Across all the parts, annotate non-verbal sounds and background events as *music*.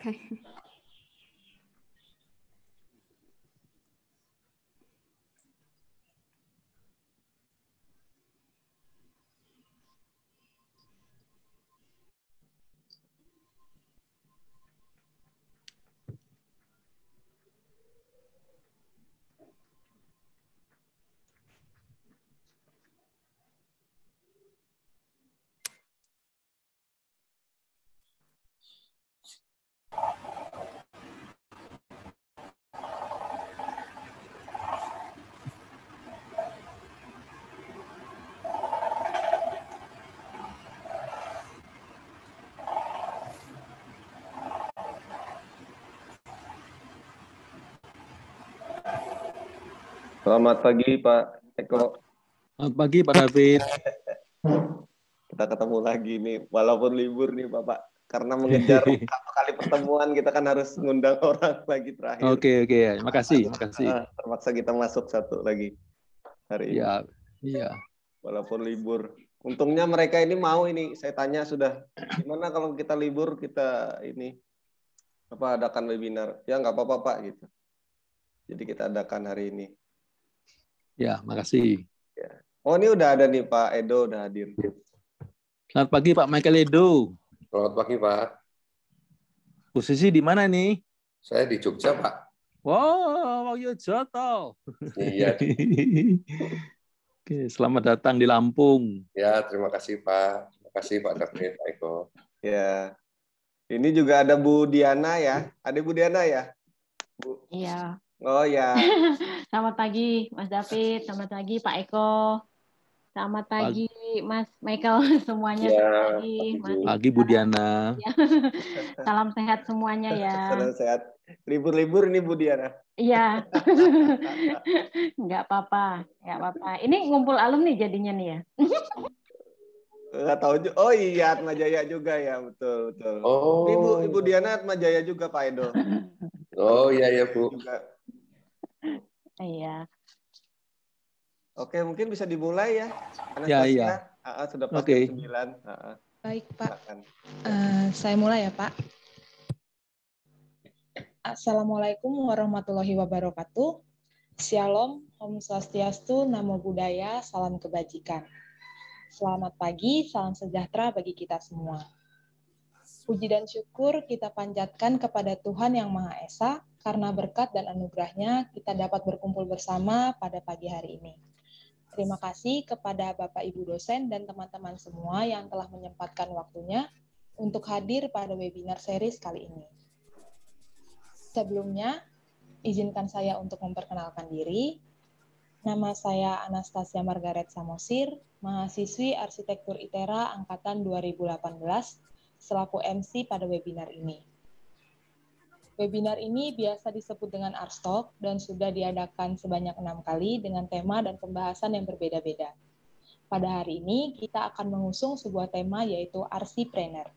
Okay. *laughs* Selamat pagi Pak Eko. Selamat pagi Pak David. *laughs* kita ketemu lagi nih, walaupun libur nih Bapak. Karena mengejar satu *laughs* kali pertemuan, kita kan harus ngundang *laughs* orang lagi terakhir. Oke, okay, oke. Okay, ya. Terima kasih, terima kasih. Eh, terpaksa kita masuk satu lagi hari ini. Iya, iya. Walaupun libur. Untungnya mereka ini mau ini, saya tanya sudah, gimana kalau kita libur, kita ini, apa adakan webinar? Ya nggak apa-apa Pak, gitu. Jadi kita adakan hari ini. Ya, makasih. Ya. Oh, ini udah ada nih Pak Edo, udah hadir. Selamat pagi Pak Michael Edo. Selamat pagi Pak. Posisi di mana nih? Saya di Jogja Pak. Wow, Wong Joto. Iya. *laughs* Oke, selamat datang di Lampung. Ya, terima kasih Pak. Terima kasih Pak David, Pak Eko. Ya. Ini juga ada Bu Diana ya. Ada Bu Diana ya? Bu. Iya. Oh ya. *laughs* selamat pagi Mas David, selamat pagi Pak Eko. Selamat pagi, Mas Michael *laughs* semuanya. Ya, selamat pagi. Mas pagi Bu Diana. *laughs* Ya. Salam sehat semuanya ya. Salam sehat. Libur-libur nih Bu Diana. Iya. Enggak apa-apa, enggak apa-apa. Ini ngumpul alumni jadinya nih ya. Enggak tahu juga. Oh iya, Atma Jaya juga ya, betul, betul. Oh. Ibu Ibu Diana Atma Jaya juga Pak Edo. Oh iya ya Bu. Juga Iya. Oke, mungkin bisa dimulai ya. Anastasia. Ya, iya. Aa, sudah pas okay. Baik, Pak. Uh, saya mulai ya, Pak. Assalamualaikum warahmatullahi wabarakatuh. Shalom, Om Swastiastu, Namo Buddhaya, Salam Kebajikan. Selamat pagi, salam sejahtera bagi kita semua. Puji dan syukur kita panjatkan kepada Tuhan Yang Maha Esa, karena berkat dan anugerahnya, kita dapat berkumpul bersama pada pagi hari ini. Terima kasih kepada Bapak Ibu dosen dan teman-teman semua yang telah menyempatkan waktunya untuk hadir pada webinar series kali ini. Sebelumnya, izinkan saya untuk memperkenalkan diri. Nama saya Anastasia Margaret Samosir, mahasiswi arsitektur ITERA angkatan 2018 selaku MC pada webinar ini. Webinar ini biasa disebut dengan Arstok dan sudah diadakan sebanyak enam kali dengan tema dan pembahasan yang berbeda-beda. Pada hari ini, kita akan mengusung sebuah tema yaitu Arsipreneur. E e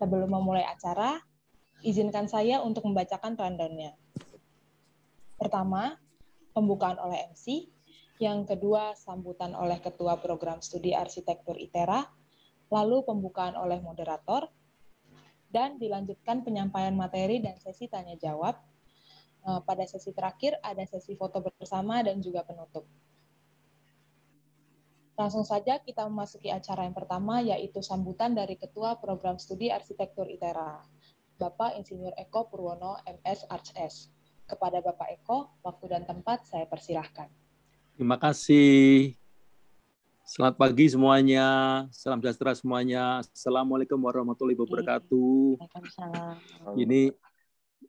Sebelum memulai acara, izinkan saya untuk membacakan rundown-nya. Pertama, pembukaan oleh MC. Yang kedua, sambutan oleh Ketua Program Studi Arsitektur ITERA. Lalu pembukaan oleh moderator, dan dilanjutkan penyampaian materi dan sesi tanya jawab. Eh, pada sesi terakhir ada sesi foto bersama dan juga penutup. Langsung saja kita memasuki acara yang pertama yaitu sambutan dari Ketua Program Studi Arsitektur ITERA, Bapak Insinyur Eko Purwono MS ArchS. Kepada Bapak Eko, waktu dan tempat saya persilahkan. Terima kasih Selamat pagi semuanya, salam sejahtera semuanya. Assalamualaikum warahmatullahi wabarakatuh. Ini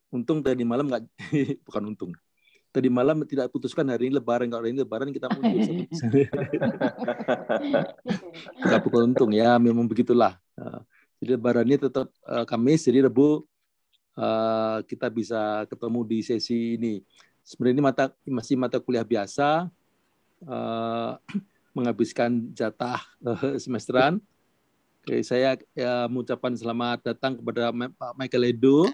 untung tadi malam nggak, *laughs* bukan untung. Tadi malam tidak putuskan hari ini Lebaran. Kalau hari ini Lebaran kita mundur. Tidak *laughs* bukan untung ya, memang begitulah. Eh, jadi Lebarannya tetap eh, Kamis, jadi Rebu Uh, kita bisa ketemu di sesi ini. Sebenarnya ini mata, masih mata kuliah biasa, uh, menghabiskan jatah uh, semesteran. Oke, saya ya, mengucapkan selamat datang kepada Pak Michael Edo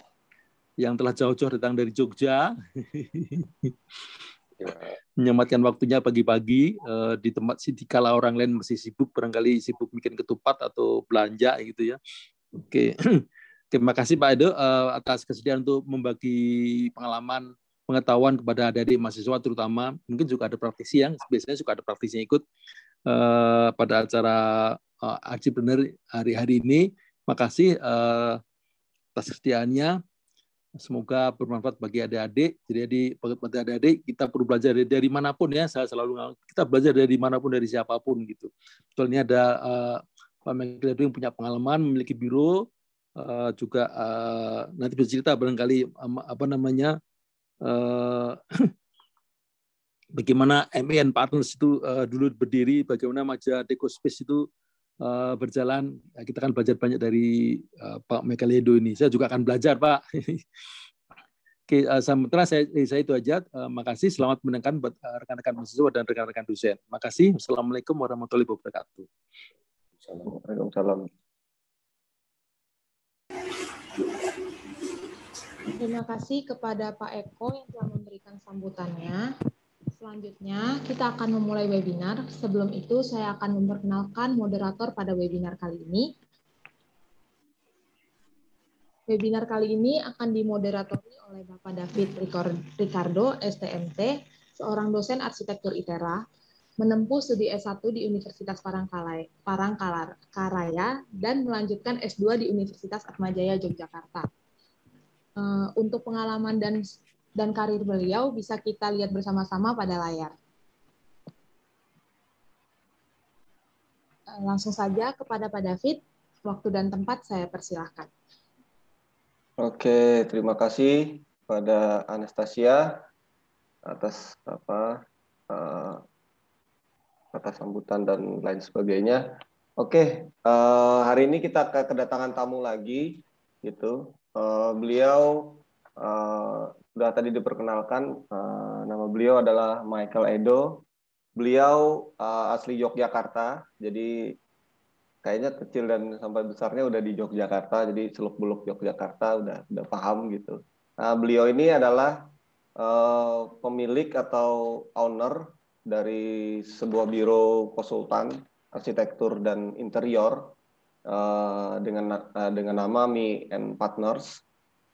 yang telah jauh-jauh datang dari Jogja. Ya. Menyematkan waktunya pagi-pagi uh, di tempat kala orang lain masih sibuk, barangkali sibuk bikin ketupat atau belanja gitu ya. Oke. *clears throat* Terima kasih Pak Edo uh, atas kesediaan untuk membagi pengalaman pengetahuan kepada adik-adik mahasiswa terutama mungkin juga ada praktisi yang biasanya suka ada praktisi yang ikut uh, pada acara uh, eh, benar hari-hari ini. Makasih uh, atas kesetiaannya. Semoga bermanfaat bagi adik-adik. Jadi di bagi adik-adik kita perlu belajar dari, dari manapun ya. Saya selalu kita belajar dari manapun dari siapapun gitu. Betulnya ada uh, Pak yang punya pengalaman memiliki biro uh, juga uh, nanti bercerita barangkali um, apa namanya Eh, *laughs* bagaimana MN e Partners itu eh, dulu berdiri, bagaimana majalah Deco Space itu eh, berjalan. Ya, kita akan belajar banyak dari Pak Mekaledo ini. Saya juga akan belajar, Pak. *laughs* Oke, uh, sementara saya, saya itu aja. Uh, makasih, selamat mendengarkan buat rekan-rekan mahasiswa dan rekan-rekan dosen. Makasih, Assalamualaikum warahmatullahi wabarakatuh. Assalamualaikum. Terima kasih kepada Pak Eko yang telah memberikan sambutannya. Selanjutnya, kita akan memulai webinar. Sebelum itu, saya akan memperkenalkan moderator pada webinar kali ini. Webinar kali ini akan dimoderatori oleh Bapak David Ricardo, STMT, seorang dosen arsitektur ITERA, menempuh studi S1 di Universitas Parangkalai, Parangkaraya dan melanjutkan S2 di Universitas Atmajaya Yogyakarta. Eh, untuk pengalaman dan dan karir beliau bisa kita lihat bersama-sama pada layar. Eh, langsung saja kepada Pak David, waktu dan tempat saya persilahkan. Oke, terima kasih pada Anastasia atas apa uh, atas sambutan dan lain sebagainya. Oke, uh, hari ini kita kedatangan tamu lagi gitu Eh, beliau uh, sudah tadi diperkenalkan uh, nama beliau adalah Michael Edo. Beliau uh, asli Yogyakarta, jadi kayaknya kecil dan sampai besarnya udah di Yogyakarta, jadi seluk beluk Yogyakarta udah udah paham gitu. Nah, beliau ini adalah uh, pemilik atau owner dari sebuah biro konsultan arsitektur dan interior Eh, dengan eh, dengan nama Mi and Partners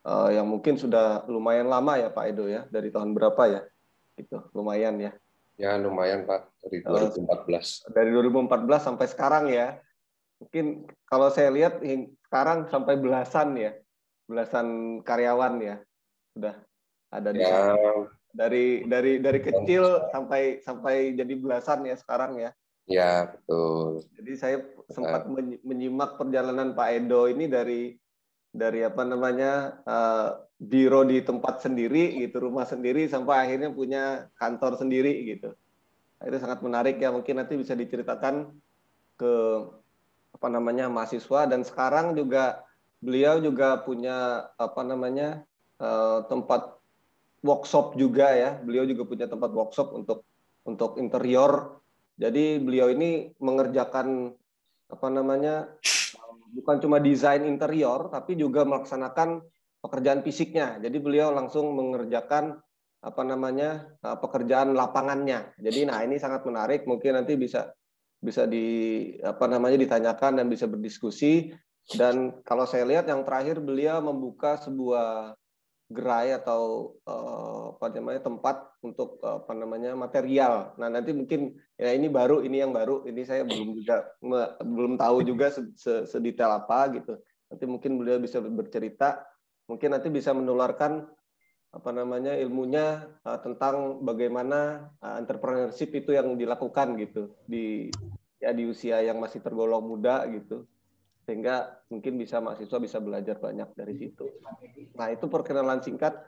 eh, yang mungkin sudah lumayan lama ya Pak Edo ya dari tahun berapa ya itu lumayan ya ya lumayan Pak dari 2014 uh, dari 2014 sampai sekarang ya mungkin kalau saya lihat sekarang sampai belasan ya belasan karyawan ya sudah ada di ya. dari dari dari kecil sampai sampai jadi belasan ya sekarang ya Ya, betul. Jadi saya sempat eh. menyimak perjalanan Pak Edo ini dari dari apa namanya uh, biro di tempat sendiri gitu, rumah sendiri sampai akhirnya punya kantor sendiri gitu. Itu sangat menarik ya, mungkin nanti bisa diceritakan ke apa namanya mahasiswa dan sekarang juga beliau juga punya apa namanya uh, tempat workshop juga ya. Beliau juga punya tempat workshop untuk untuk interior jadi beliau ini mengerjakan apa namanya bukan cuma desain interior tapi juga melaksanakan pekerjaan fisiknya. Jadi beliau langsung mengerjakan apa namanya eh, pekerjaan lapangannya. Jadi nah ini sangat menarik mungkin nanti bisa bisa di apa namanya ditanyakan dan bisa berdiskusi dan kalau saya lihat yang terakhir beliau membuka sebuah gerai atau eh, apa namanya tempat untuk eh, apa namanya material. Nah nanti mungkin ya ini baru ini yang baru ini saya belum juga belum tahu juga sedetail apa gitu. Nanti mungkin beliau bisa bercerita, mungkin nanti bisa menularkan apa namanya ilmunya eh, tentang bagaimana entrepreneurship itu yang dilakukan gitu di ya di usia yang masih tergolong muda gitu sehingga mungkin bisa mahasiswa bisa belajar banyak dari situ. Nah itu perkenalan singkat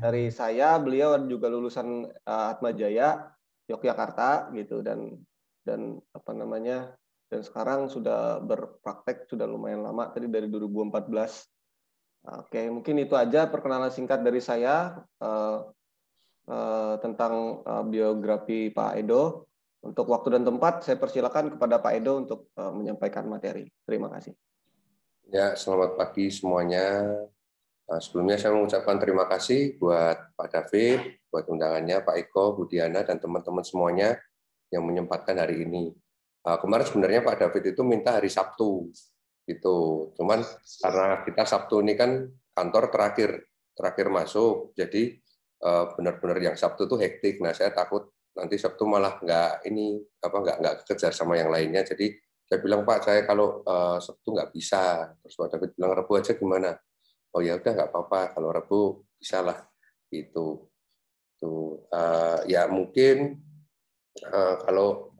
dari saya, beliau juga lulusan uh, eh, Atma Jaya Yogyakarta gitu dan dan apa namanya dan sekarang sudah berpraktek sudah lumayan lama tadi dari 2014. Oke mungkin itu aja perkenalan singkat dari saya uh, uh, tentang uh, biografi Pak Edo. Untuk waktu dan tempat, saya persilakan kepada Pak Edo untuk eh, menyampaikan materi. Terima kasih. Ya, selamat pagi semuanya. Eh, sebelumnya saya mengucapkan terima kasih buat Pak David, buat undangannya, Pak Eko, Bu Diana, dan teman-teman semuanya yang menyempatkan hari ini. Eh, kemarin sebenarnya Pak David itu minta hari Sabtu, gitu. Cuman karena kita Sabtu ini kan kantor terakhir, terakhir masuk, jadi benar-benar yang Sabtu itu hektik. Nah, saya takut nanti Sabtu malah nggak ini apa nggak nggak kejar sama yang lainnya jadi saya bilang Pak saya kalau uh, Sabtu nggak bisa terus Pak David bilang Rabu aja gimana oh ya udah nggak apa-apa kalau Rabu bisa lah itu itu uh, eh, ya mungkin uh, kalau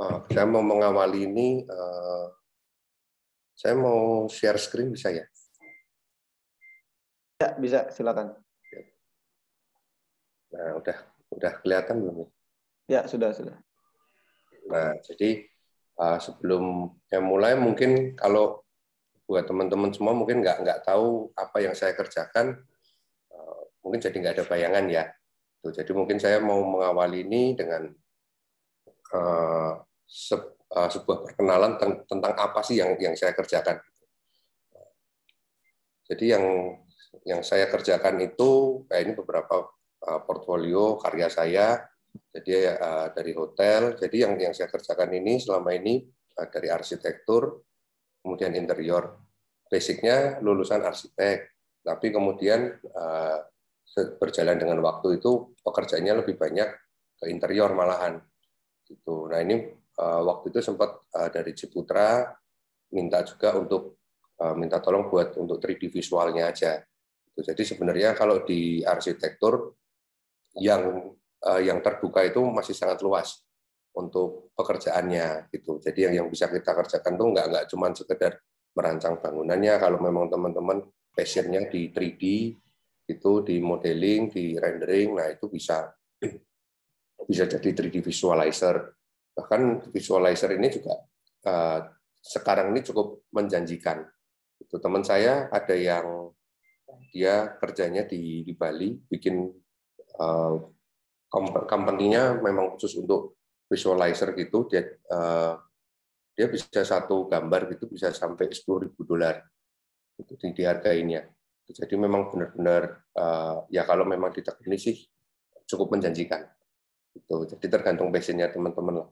uh, saya mau mengawali ini uh, saya mau share screen bisa ya ya bisa silakan nah udah udah kelihatan belum ya Ya, sudah, sudah. Nah, jadi uh, sebelum saya mulai mungkin kalau buat teman-teman semua mungkin nggak nggak tahu apa yang saya kerjakan, uh, mungkin jadi nggak ada bayangan ya. Tuh, jadi mungkin saya mau mengawali ini dengan uh, eh, se uh, sebuah perkenalan tentang apa sih yang yang saya kerjakan. Jadi yang yang saya kerjakan itu, kayak ini beberapa portfolio karya saya jadi uh, dari hotel, jadi yang yang saya kerjakan ini selama ini eh, dari arsitektur, kemudian interior. Basicnya lulusan arsitek, tapi kemudian eh, berjalan dengan waktu itu pekerjaannya lebih banyak ke interior malahan. Gitu. Nah ini waktu itu sempat dari Ciputra minta juga untuk minta tolong buat untuk 3D visualnya aja. Gitu. Jadi sebenarnya kalau di arsitektur yang Eh, yang terbuka itu masih sangat luas untuk pekerjaannya gitu. Jadi yang yang bisa kita kerjakan tuh nggak nggak cuma sekedar merancang bangunannya. Kalau memang teman-teman passionnya di 3D itu di modeling, di rendering, nah itu bisa *clears throat* bisa jadi 3D visualizer. Bahkan visualizer ini juga eh, sekarang ini cukup menjanjikan. Itu teman saya ada yang dia kerjanya di, di Bali bikin eh, company-nya memang khusus untuk visualizer gitu dia uh, dia bisa satu gambar gitu bisa sampai 10.000 dolar itu di harga ini ya. Jadi memang benar-benar uh, ya kalau memang di sih cukup menjanjikan. Itu jadi tergantung passionnya teman-teman lah.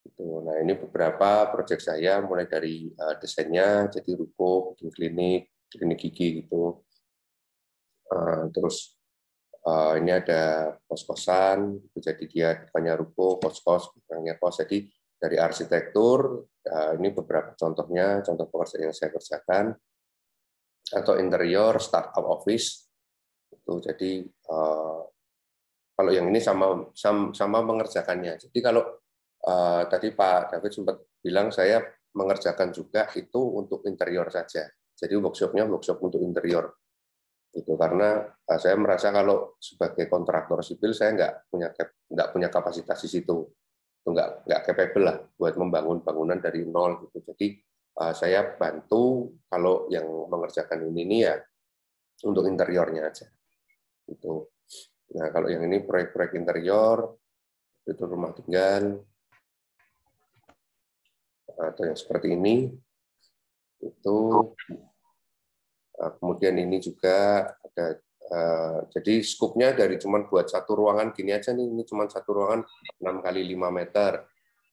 Itu. Nah ini beberapa proyek saya mulai dari uh, desainnya, jadi ruko, bikin klinik, klinik gigi gitu, uh, terus uh, ini ada kos-kosan, jadi dia depannya ruko, kos-kos, belakangnya kos. Jadi dari arsitektur, uh, ini beberapa contohnya, contoh pekerjaan yang saya kerjakan, atau interior, startup office, itu jadi eh, kalau yang ini sama sama, sama mengerjakannya. Jadi kalau tadi Pak David sempat bilang saya mengerjakan juga itu untuk interior saja. Jadi workshopnya workshop untuk interior itu karena eh, saya merasa kalau sebagai kontraktor sipil saya nggak punya nggak punya kapasitas di situ nggak nggak capable lah buat membangun bangunan dari nol gitu jadi eh, saya bantu kalau yang mengerjakan ini ini ya untuk interiornya aja itu nah kalau yang ini proyek-proyek interior itu rumah tinggal atau yang seperti ini itu Eh, kemudian ini juga ada eh, jadi skupnya dari cuman buat satu ruangan gini aja nih ini cuman satu ruangan 6 kali 5 meter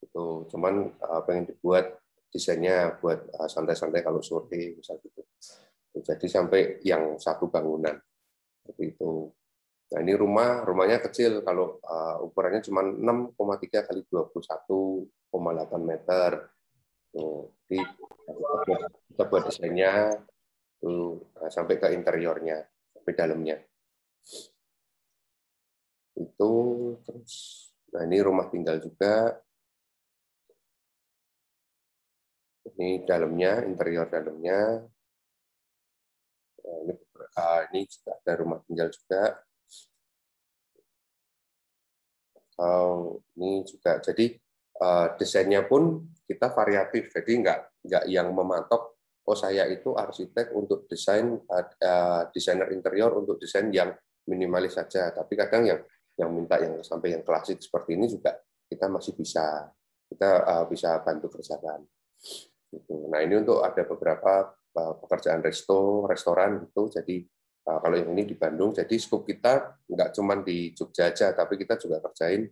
itu cuman eh, pengen dibuat desainnya buat santai-santai kalau sore misal gitu jadi sampai yang satu bangunan seperti itu nah ini rumah rumahnya kecil kalau ukurannya cuma 6,3 kali 21,8 meter itu jadi kita buat desainnya dulu eh, sampai ke interiornya, sampai dalamnya. Itu terus, nah ini rumah tinggal juga. Ini dalamnya, interior dalamnya. Nah, ini, eh, ini juga ada rumah tinggal juga. atau ini juga jadi eh, desainnya pun kita variatif jadi nggak nggak yang mematok oh saya itu arsitek untuk desain eh, eh, desainer interior untuk desain yang minimalis saja tapi kadang yang yang minta yang sampai yang klasik seperti ini juga kita masih bisa kita eh, bisa bantu kerjakan gitu. nah ini untuk ada beberapa pekerjaan resto restoran itu jadi kalau yang ini di Bandung jadi scope kita nggak cuma di Jogja aja tapi kita juga kerjain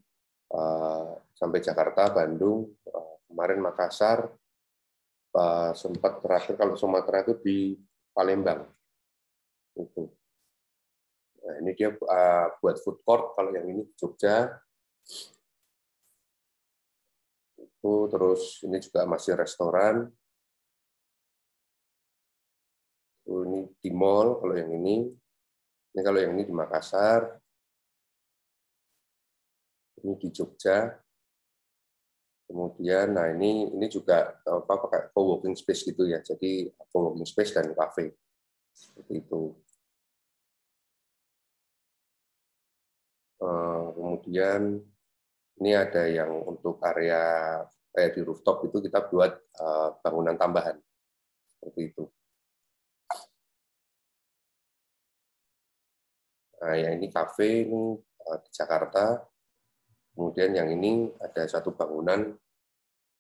sampai Jakarta Bandung kemarin Makassar Eh, sempat terakhir kalau Sumatera itu di Palembang. Itu. Nah, ini dia eh, buat food court kalau yang ini di Jogja. Itu terus ini juga masih restoran. Ini di mall kalau yang ini. Ini kalau yang ini di Makassar. Ini di Jogja. Kemudian, nah ini ini juga apa pakai co-working space gitu ya. Jadi co-working space dan kafe, seperti itu. Eh, kemudian ini ada yang untuk area kayak eh, di rooftop itu kita buat eh, bangunan tambahan seperti itu. Nah, ya ini kafe ini di Jakarta Kemudian yang ini ada satu bangunan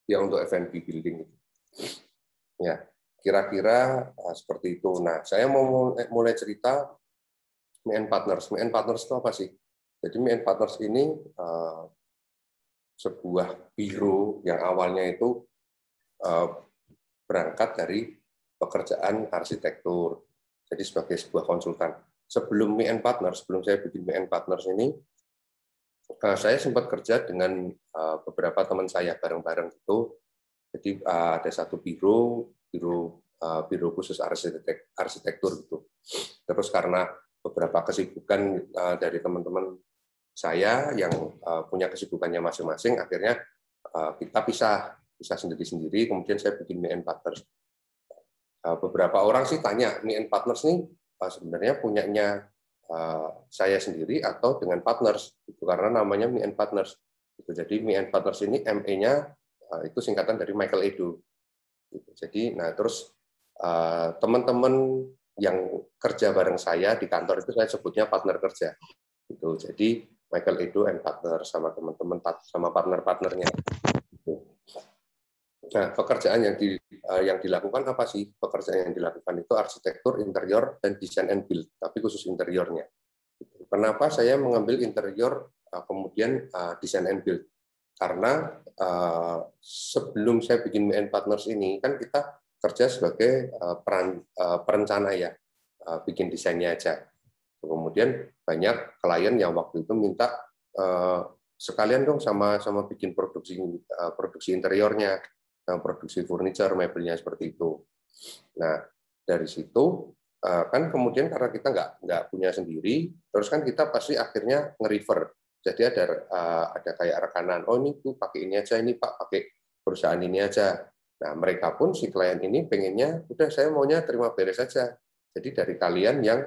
yang untuk F&B building. Ya, kira-kira eh, seperti itu. Nah, saya mau eh, mulai cerita MN Partners. MN Partners itu apa sih? Jadi MN Partners ini eh, sebuah biro yang awalnya itu berangkat dari pekerjaan arsitektur. Jadi sebagai sebuah konsultan. Sebelum MN Partners, sebelum saya bikin MN Partners ini, Eh, saya sempat kerja dengan eh, beberapa teman saya bareng-bareng itu, Jadi eh, ada satu biro, biro biro khusus arsitek, arsitektur gitu. Terus karena beberapa kesibukan dari teman-teman saya yang punya kesibukannya masing-masing, akhirnya kita pisah, pisah sendiri-sendiri. Kemudian saya bikin Me and Partners. Beberapa orang sih tanya, Me Partners nih sebenarnya punyanya Eh, saya sendiri atau dengan partners itu karena namanya me and partners itu jadi me and partners ini ME-nya eh, itu singkatan dari Michael Edu gitu. jadi nah terus eh, teman-teman yang kerja bareng saya di kantor itu saya sebutnya partner kerja itu jadi Michael Edu and partner sama teman-teman sama partner-partnernya Nah, pekerjaan yang di, uh, yang dilakukan apa sih? Pekerjaan yang dilakukan itu arsitektur, interior, dan design and build, tapi khusus interiornya. Kenapa saya mengambil interior uh, kemudian uh, eh, design and build? Karena uh, sebelum saya bikin MN Partners ini kan kita kerja sebagai uh, peran, uh, perencana ya, uh, bikin desainnya aja. Kemudian banyak klien yang waktu itu minta uh, sekalian dong sama sama bikin produksi uh, produksi interiornya produksi furniture, mebelnya seperti itu. Nah, dari situ eh, kan kemudian karena kita nggak nggak punya sendiri, terus kan kita pasti akhirnya nge-refer. Jadi ada eh, ada kayak rekanan, oh ini tuh pakai ini aja, ini pak pakai perusahaan ini aja. Nah mereka pun si klien ini pengennya, udah saya maunya terima beres saja. Jadi dari kalian yang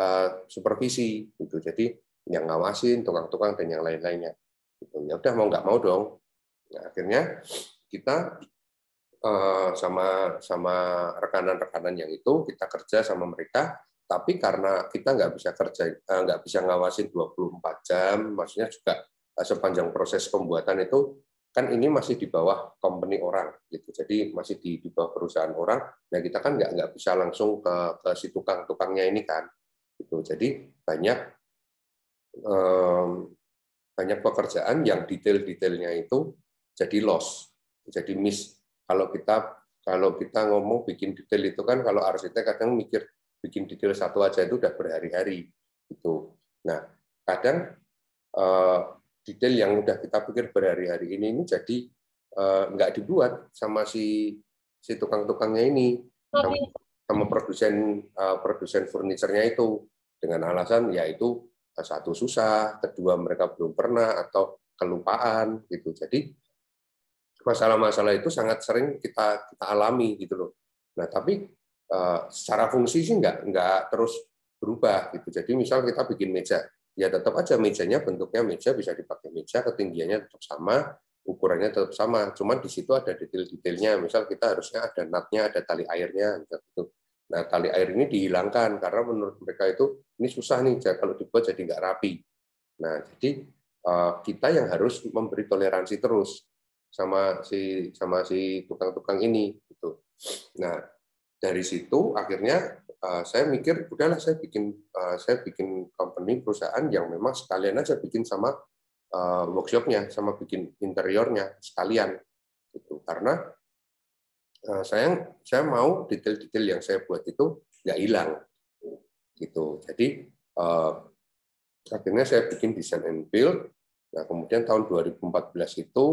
eh, supervisi gitu. Jadi yang ngawasin tukang-tukang dan yang lain-lainnya. Gitu. Ya udah mau nggak mau dong. Nah, akhirnya kita Eh, sama sama rekanan-rekanan yang itu kita kerja sama mereka tapi karena kita nggak bisa kerja eh, nggak bisa ngawasin 24 jam maksudnya juga eh, sepanjang proses pembuatan itu kan ini masih di bawah company orang gitu jadi masih di, di bawah perusahaan orang nah kita kan nggak nggak bisa langsung ke, ke si tukang tukangnya ini kan gitu jadi banyak um, banyak pekerjaan yang detail detailnya itu jadi loss jadi miss kalau kita kalau kita ngomong bikin detail itu kan kalau arsitek kadang mikir bikin detail satu aja itu udah berhari-hari itu. Nah, kadang eh, detail yang udah kita pikir berhari-hari ini ini jadi eh, nggak dibuat sama si si tukang-tukangnya ini sama, sama produsen eh, produsen furniturnya itu dengan alasan yaitu satu susah, kedua mereka belum pernah atau kelupaan gitu. Jadi masalah-masalah itu sangat sering kita kita alami gitu loh. Nah tapi eh, secara fungsi sih nggak nggak terus berubah gitu. Jadi misal kita bikin meja, ya tetap aja mejanya bentuknya meja bisa dipakai meja, ketinggiannya tetap sama, ukurannya tetap sama. Cuman di situ ada detail-detailnya. Misal kita harusnya ada natnya, ada tali airnya, gitu. Nah, tali air ini dihilangkan karena menurut mereka itu ini susah nih kalau dibuat jadi nggak rapi. Nah, jadi eh, kita yang harus memberi toleransi terus sama si sama si tukang-tukang ini gitu. Nah dari situ akhirnya uh, saya mikir udahlah saya bikin uh, saya bikin company perusahaan yang memang sekalian aja bikin sama uh, workshopnya sama bikin interiornya sekalian gitu karena uh, saya saya mau detail-detail yang saya buat itu nggak hilang gitu jadi uh, akhirnya saya bikin design and build nah kemudian tahun 2014 itu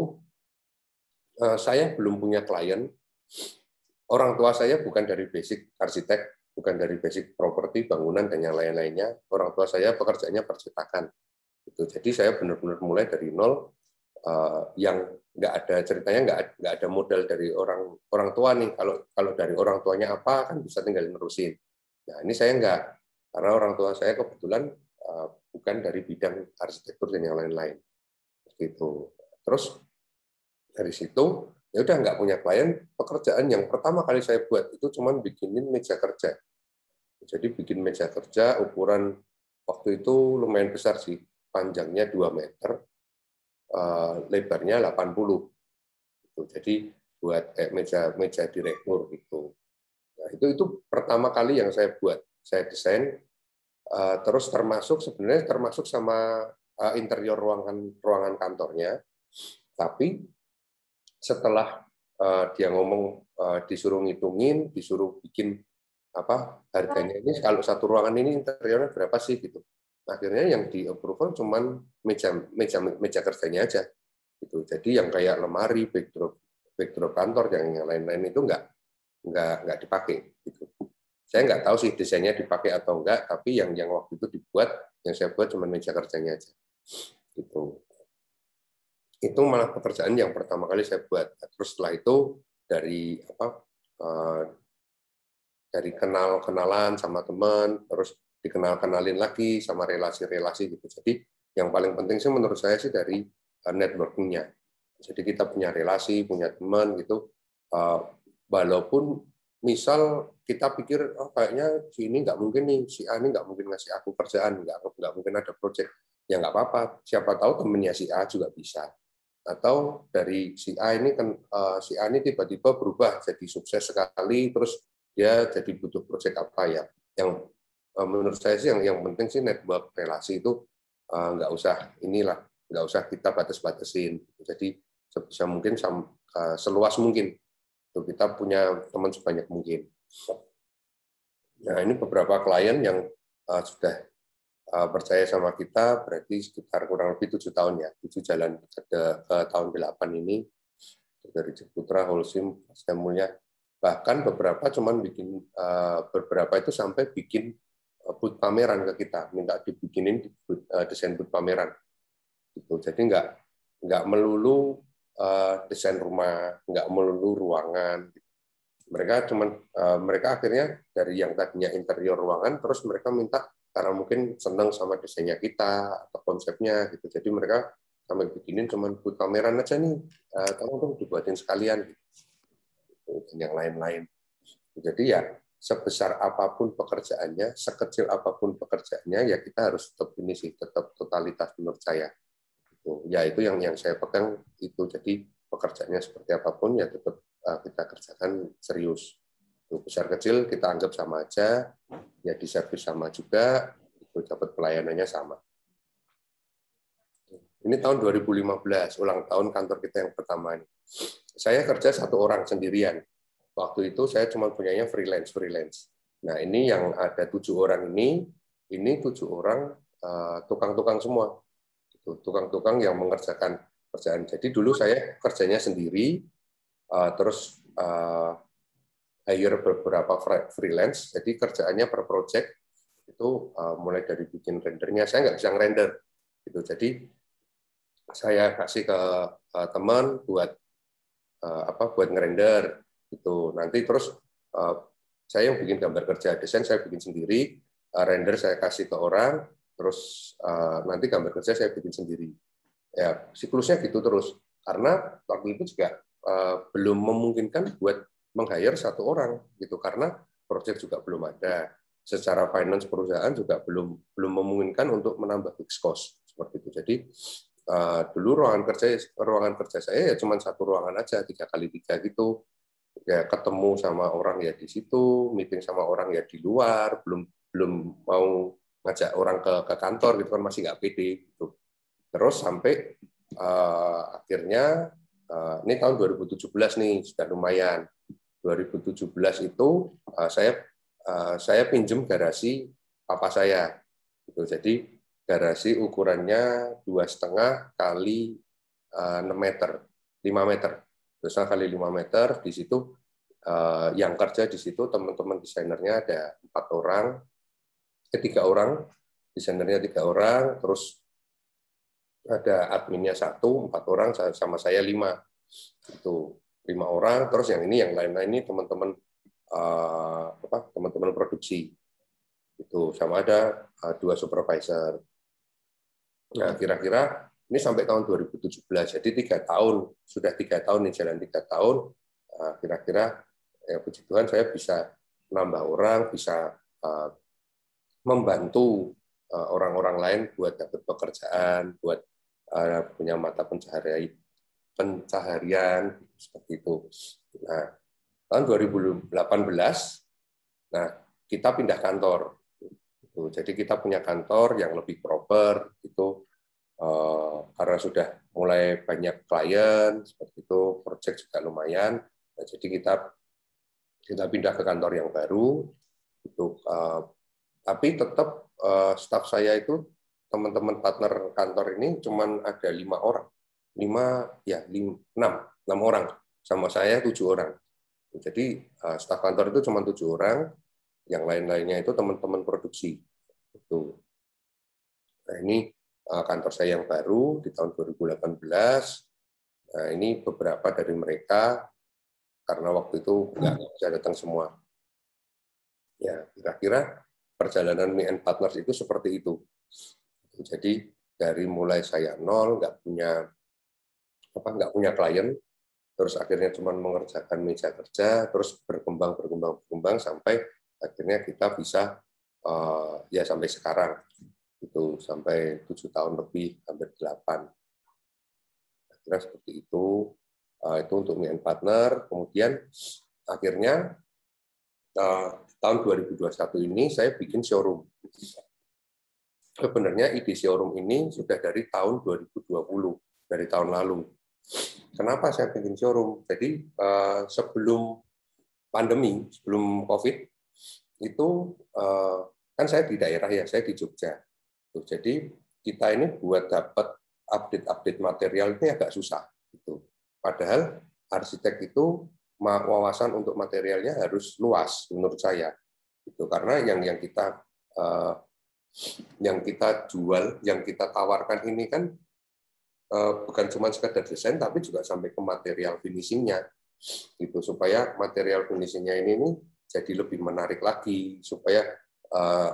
Eh, saya belum punya klien. Orang tua saya bukan dari basic arsitek, bukan dari basic properti, bangunan, dan yang lain-lainnya. Orang tua saya pekerjaannya percetakan. Gitu. Jadi saya benar-benar mulai dari nol, eh, yang nggak ada ceritanya nggak nggak ada modal dari orang orang tua nih. Kalau kalau dari orang tuanya apa kan bisa tinggal nerusin. Nah ini saya nggak karena orang tua saya kebetulan eh, bukan dari bidang arsitektur dan yang lain-lain. Gitu. Terus dari situ ya udah nggak punya klien pekerjaan yang pertama kali saya buat itu cuman bikinin meja kerja jadi bikin meja kerja ukuran waktu itu lumayan besar sih panjangnya 2 meter eh, lebarnya 80 gitu. jadi buat eh, meja meja direktur gitu nah, itu itu pertama kali yang saya buat saya desain eh, terus termasuk sebenarnya termasuk sama interior ruangan ruangan kantornya tapi setelah uh, dia ngomong uh, disuruh ngitungin, disuruh bikin apa harganya ini kalau satu ruangan ini interiornya berapa sih gitu. Akhirnya yang di approval cuman meja meja meja kerjanya aja gitu. Jadi yang kayak lemari, backdrop backdrop kantor yang lain-lain itu enggak enggak nggak dipakai gitu. Saya enggak tahu sih desainnya dipakai atau enggak, tapi yang yang waktu itu dibuat yang saya buat cuma meja kerjanya aja gitu itu malah pekerjaan yang pertama kali saya buat. Terus setelah itu dari apa eh, dari kenal-kenalan sama teman, terus dikenal-kenalin lagi sama relasi-relasi gitu. Jadi yang paling penting sih menurut saya sih dari eh, networkingnya. Jadi kita punya relasi, punya teman gitu. Eh, walaupun misal kita pikir oh kayaknya si ini nggak mungkin nih, si A ini nggak mungkin ngasih aku kerjaan, nggak nggak mungkin ada project. Ya nggak apa-apa. Siapa tahu temennya si A juga bisa atau dari si A ini kan eh, si A ini tiba-tiba berubah jadi sukses sekali terus dia jadi butuh proyek apa ya yang eh, menurut saya sih yang yang penting sih network relasi itu uh, nggak usah inilah nggak usah kita batas-batasin jadi sebisa mungkin sam, uh, seluas mungkin untuk kita punya teman sebanyak mungkin nah ini beberapa klien yang uh, sudah Eh, percaya sama kita berarti sekitar kurang lebih tujuh tahun ya tujuh jalan ke, ke tahun delapan ini dari Ciputra, Holsim, Semulia ya. bahkan beberapa cuman bikin eh, beberapa itu sampai bikin eh, booth pameran ke kita minta dibikinin desain booth pameran gitu jadi nggak nggak melulu desain rumah nggak melulu ruangan mereka cuman mereka akhirnya dari yang tadinya interior ruangan terus mereka minta karena mungkin senang sama desainnya kita atau konsepnya gitu jadi mereka sampai bikinin cuma buat pameran aja nih kamu eh, dong dibuatin sekalian gitu. dan yang lain-lain jadi ya sebesar apapun pekerjaannya sekecil apapun pekerjaannya ya kita harus tetap ini sih tetap totalitas menurut saya gitu. ya itu yang yang saya pegang itu jadi pekerjaannya seperti apapun ya tetap eh, kita kerjakan serius besar kecil kita anggap sama aja, ya di service sama juga, itu dapat pelayanannya sama. Ini tahun 2015, ulang tahun kantor kita yang pertama ini. Saya kerja satu orang sendirian. Waktu itu saya cuma punyanya freelance, freelance. Nah ini yang ada tujuh orang ini, ini tujuh orang eh, tukang-tukang semua, tukang-tukang yang mengerjakan kerjaan. Jadi dulu saya kerjanya sendiri, eh, terus eh, hire beberapa freelance, jadi kerjaannya per project itu eh, mulai dari bikin rendernya. Saya nggak bisa render gitu. Jadi saya kasih ke eh, teman buat eh, apa buat ngerender itu Nanti terus saya yang bikin gambar kerja, desain saya bikin sendiri, render saya kasih ke orang, terus nanti gambar kerja saya bikin sendiri. Ya, siklusnya gitu terus. Karena waktu itu juga belum memungkinkan buat meng-hire satu orang gitu karena project juga belum ada. Secara finance perusahaan juga belum belum memungkinkan untuk menambah fixed cost seperti itu. Jadi uh, dulu ruangan kerja ruangan kerja saya ya cuma satu ruangan aja tiga kali tiga gitu ya ketemu sama orang ya di situ meeting sama orang ya di luar belum belum mau ngajak orang ke ke kantor gitu kan masih nggak pede gitu terus sampai uh, akhirnya uh, ini tahun 2017 nih sudah lumayan 2017 itu uh, saya uh, saya pinjam garasi papa saya. itu Jadi garasi ukurannya dua setengah kali eh, enam meter, 5 meter. Besar kali 5 meter. Di situ uh, yang kerja di situ teman-teman desainernya ada empat orang, ketiga orang, desainernya tiga orang, terus ada adminnya satu, empat orang sama saya lima. Itu lima orang terus yang ini yang lain-lain ini teman-teman eh, apa teman-teman produksi itu sama ada eh, dua supervisor nah kira-kira ini sampai tahun 2017 jadi tiga tahun sudah tiga tahun ini jalan tiga tahun eh, kira-kira ya puji Tuhan saya bisa nambah orang bisa membantu orang-orang lain buat dapat pekerjaan buat punya mata pencaharian pencaharian seperti itu. Nah, tahun 2018 nah kita pindah kantor. Gitu. Jadi kita punya kantor yang lebih proper itu eh, karena sudah mulai banyak klien seperti itu, project juga lumayan. Nah, jadi kita kita pindah ke kantor yang baru itu eh, tapi tetap eh, staf saya itu teman-teman partner kantor ini cuman ada lima orang lima ya lima enam enam orang sama saya tujuh orang. Jadi eh, staf kantor itu cuma tujuh orang, yang lain-lainnya itu teman-teman produksi. Itu. Nah ini eh, kantor saya yang baru di tahun 2018. Nah ini beberapa dari mereka karena waktu itu nggak bisa datang semua. Ya kira-kira perjalanan Me and Partners itu seperti itu. Jadi dari mulai saya nol, nggak punya apa nggak punya klien, terus akhirnya cuma mengerjakan meja kerja, terus berkembang berkembang berkembang sampai akhirnya kita bisa eh, ya sampai sekarang itu sampai tujuh tahun lebih hampir delapan akhirnya seperti itu eh, itu untuk main Partner kemudian akhirnya uh, tahun 2021 ini saya bikin showroom sebenarnya ide showroom ini sudah dari tahun 2020 dari tahun lalu Kenapa saya bikin showroom? Jadi eh, sebelum pandemi, sebelum COVID itu eh, kan saya di daerah ya, saya di Jogja. jadi kita ini buat dapat update-update material ini agak susah. Gitu. Padahal arsitek itu wawasan untuk materialnya harus luas menurut saya. Itu karena yang yang kita eh, yang kita jual, yang kita tawarkan ini kan Eh, bukan cuma sekedar desain tapi juga sampai ke material finishingnya gitu supaya material finishingnya ini nih jadi lebih menarik lagi supaya uh,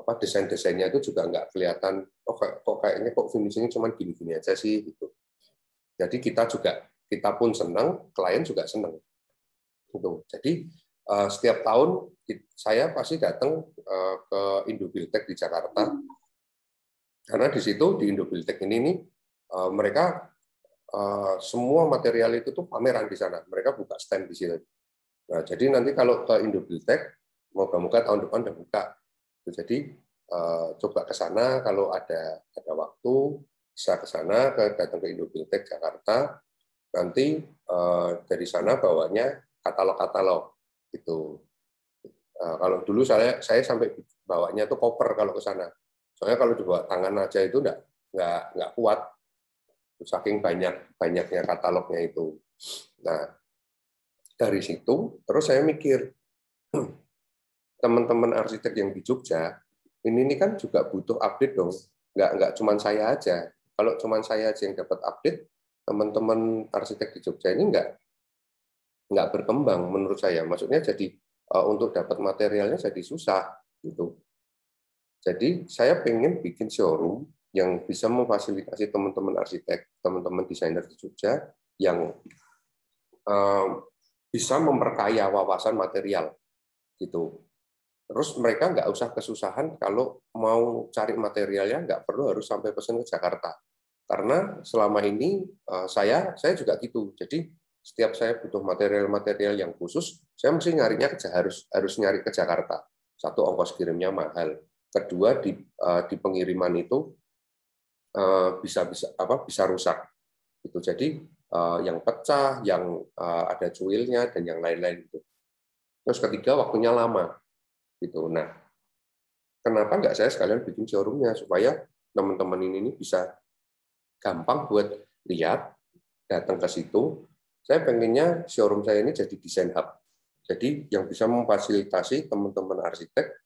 apa desain desainnya itu juga nggak kelihatan oh, kok kayaknya kok finishingnya cuma gini gini aja sih gitu jadi kita juga kita pun senang klien juga senang gitu jadi uh, setiap tahun saya pasti datang uh, ke Indobiltek di Jakarta karena di situ di Indobiltek ini nih Eh, mereka eh, semua material itu tuh pameran di sana. Mereka buka stand di sini. Nah, jadi nanti kalau ke Indobiltek, moga-moga tahun depan udah buka. Jadi eh, coba ke sana kalau ada ada waktu bisa ke sana ke datang ke Indobiltek Jakarta. Nanti dari sana bawanya katalog-katalog itu. kalau dulu saya saya sampai bawanya tuh koper kalau ke sana. Soalnya kalau dibawa tangan aja itu enggak nggak nggak kuat saking banyak banyaknya katalognya itu. Nah, dari situ terus saya mikir hmm, teman-teman arsitek yang di Jogja ini ini kan juga butuh update dong. Nggak nggak cuma saya aja. Kalau cuma saya aja yang dapat update, teman-teman arsitek di Jogja ini nggak nggak berkembang menurut saya. Maksudnya jadi eh, untuk dapat materialnya jadi susah gitu. Jadi saya pengen bikin showroom yang bisa memfasilitasi teman-teman arsitek, teman-teman desainer di Jogja yang uh, bisa memperkaya wawasan material gitu. Terus mereka nggak usah kesusahan kalau mau cari materialnya nggak perlu harus sampai pesan ke Jakarta. Karena selama ini uh, saya saya juga gitu. Jadi setiap saya butuh material-material yang khusus, saya mesti nyarinya ke harus harus nyari ke Jakarta. Satu ongkos kirimnya mahal. Kedua di uh, di pengiriman itu Eh, bisa bisa apa bisa rusak itu jadi eh, yang pecah yang eh, ada cuilnya dan yang lain-lain itu terus ketiga waktunya lama gitu nah kenapa nggak saya sekalian bikin showroomnya supaya teman-teman ini bisa gampang buat lihat datang ke situ saya pengennya showroom saya ini jadi desain hub jadi yang bisa memfasilitasi teman-teman arsitek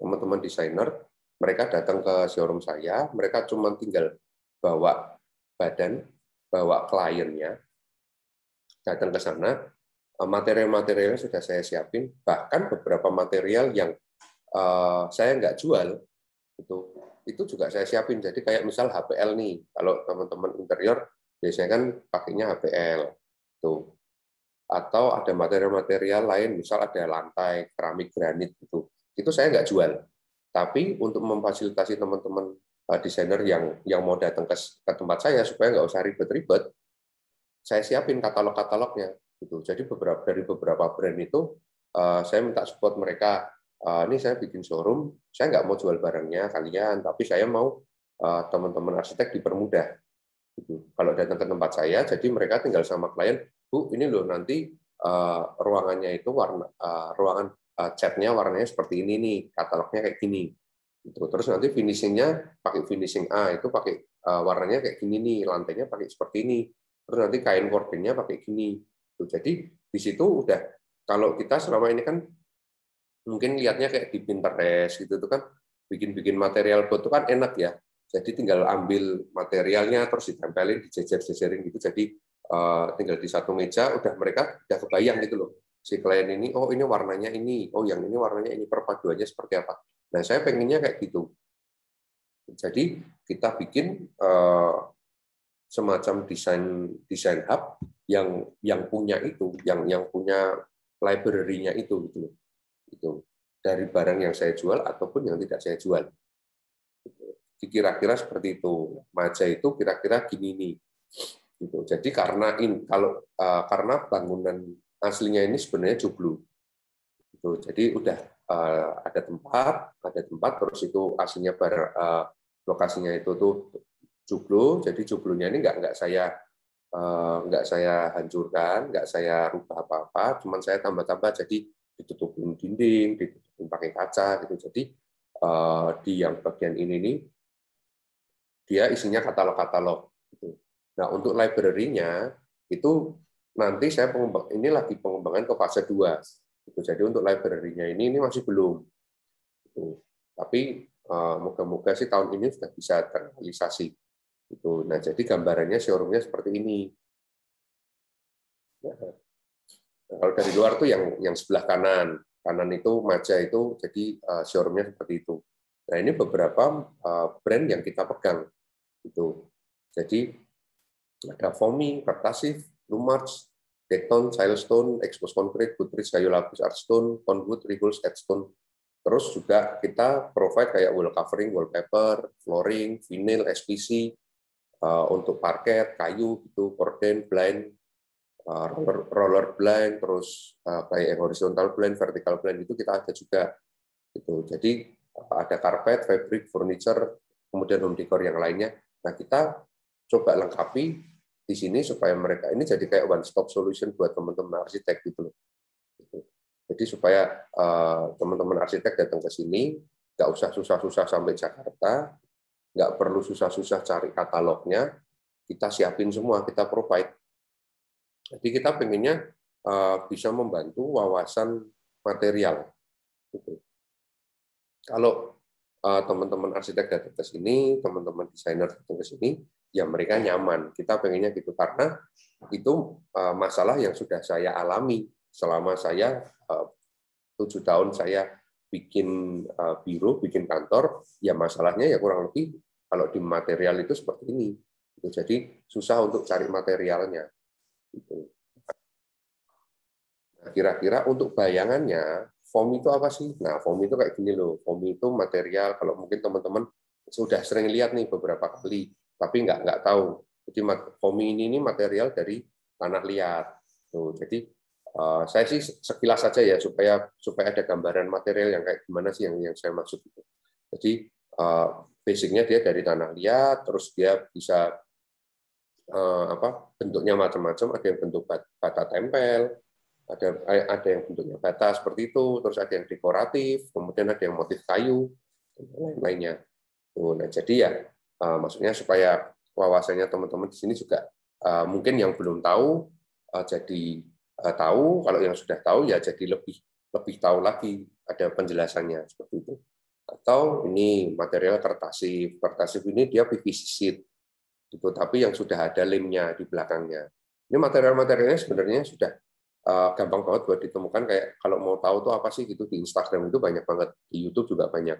teman-teman desainer mereka datang ke showroom saya, mereka cuma tinggal bawa badan, bawa kliennya, datang ke sana, material eh, material sudah saya siapin, bahkan beberapa material yang eh, saya nggak jual, itu itu juga saya siapin. Jadi kayak misal HPL nih, kalau teman-teman interior biasanya kan pakainya HPL, tuh. Gitu. Atau ada material-material lain, misal ada lantai keramik granit itu, itu saya nggak jual, tapi untuk memfasilitasi teman-teman eh, desainer yang yang mau datang ke, ke tempat saya supaya nggak usah ribet-ribet, saya siapin katalog-katalognya gitu. Jadi beberapa dari beberapa brand itu eh, saya minta support mereka. Eh, ini saya bikin showroom, saya nggak mau jual barangnya kalian, tapi saya mau teman-teman arsitek dipermudah. Gitu. Kalau datang ke tempat saya, jadi mereka tinggal sama klien, bu ini loh nanti ruangannya itu warna ruangan Eh, chatnya warnanya seperti ini nih, katalognya kayak gini. Gitu. Terus nanti finishingnya pakai finishing A itu pakai eh, warnanya kayak gini nih, lantainya pakai seperti ini. Terus nanti kain kordennya pakai gini. Gitu. Jadi di situ udah kalau kita selama ini kan mungkin lihatnya kayak di Pinterest gitu tuh kan bikin-bikin material buat itu kan enak ya. Jadi tinggal ambil materialnya terus ditempelin, dijejer-jejerin gitu. Jadi eh, tinggal di satu meja udah mereka udah kebayang gitu loh si klien ini, oh ini warnanya ini, oh yang ini warnanya ini, perpaduannya seperti apa. Nah, saya pengennya kayak gitu. Jadi kita bikin eh, semacam desain desain hub yang yang punya itu, yang yang punya library-nya itu gitu. Itu dari barang yang saya jual ataupun yang tidak saya jual. Gitu. Kira-kira seperti itu. Maja itu kira-kira gini nih. Gitu. Jadi karena in kalau eh, karena bangunan aslinya ini sebenarnya joglo. Gitu. Jadi udah uh, ada tempat, ada tempat terus itu aslinya bar uh, lokasinya itu tuh joglo. Jadi joglonya ini nggak nggak saya uh, saya hancurkan, nggak saya rubah apa-apa, cuman saya tambah-tambah jadi ditutupin dinding, ditutupin pakai kaca gitu. Jadi uh, di yang bagian ini nih dia isinya katalog-katalog gitu. Nah, untuk library-nya itu nanti saya pengembang ini lagi pengembangan ke fase 2. Gitu. jadi untuk library-nya ini ini masih belum. Gitu. Tapi eh, moga-moga sih tahun ini sudah bisa terrealisasi. Itu. Nah, jadi gambarannya showroomnya seperti ini. Ya. Nah, kalau dari luar tuh yang yang sebelah kanan, kanan itu maja itu jadi uh, showroomnya seperti itu. Nah, ini beberapa eh, brand yang kita pegang. Itu. Jadi ada Fomi, kertasif Lumarch, Dekton, silestone, exposed concrete, goodrich, kayu lapis, Artstone, conwood, riggles, Edstone. Terus juga kita provide kayak wall covering, wallpaper, flooring, vinyl, SPC, uh, eh, untuk parket, kayu, gitu, corden, blind, uh, eh, roller, roller blind, terus eh, kayak yang horizontal blind, vertical blind itu kita ada juga. Gitu. Jadi ada karpet, fabric, furniture, kemudian home decor yang lainnya. Nah kita coba lengkapi di sini supaya mereka ini jadi kayak one stop solution buat teman-teman arsitek gitu loh. Gitu. Jadi supaya eh, teman-teman arsitek datang ke sini, nggak usah susah-susah sampai Jakarta, nggak perlu susah-susah cari katalognya, kita siapin semua, kita provide. Jadi kita pengennya eh, bisa membantu wawasan material. Gitu. Kalau eh, teman-teman arsitek datang ke sini, teman-teman desainer datang ke sini, ya mereka iya. nyaman. Kita pengennya gitu karena itu eh, masalah yang sudah saya alami selama saya eh, tujuh tahun saya bikin eh, biro, bikin kantor, ya masalahnya ya kurang lebih kalau di material itu seperti ini. Gitu. Jadi susah untuk cari materialnya. Gitu. Nah, kira-kira untuk bayangannya, foam itu apa sih? Nah, foam itu kayak gini loh. Foam itu material, kalau mungkin teman-teman sudah sering lihat nih beberapa kali tapi nggak nggak tahu. Jadi foaming ini, ini material dari tanah liat. Tuh, jadi eh, saya sih sekilas saja ya supaya supaya ada gambaran material yang kayak gimana sih yang yang saya maksud itu. Jadi eh, basicnya dia dari tanah liat, terus dia bisa eh, apa bentuknya macam-macam. Ada yang bentuk bat, bata tempel, ada ada yang bentuknya bata seperti itu, terus ada yang dekoratif, kemudian ada yang motif kayu, dan lain-lainnya. nah jadi ya Eh, maksudnya supaya wawasannya teman-teman di sini juga eh, mungkin yang belum tahu eh, jadi tahu, kalau yang sudah tahu ya jadi lebih lebih tahu lagi ada penjelasannya seperti itu. Atau ini material kertasif, kertasif ini dia PVC sheet, gitu. Tapi yang sudah ada lemnya di belakangnya. Ini material-materialnya sebenarnya sudah gampang banget buat ditemukan kayak kalau mau tahu tuh apa sih gitu di Instagram itu banyak banget di YouTube juga banyak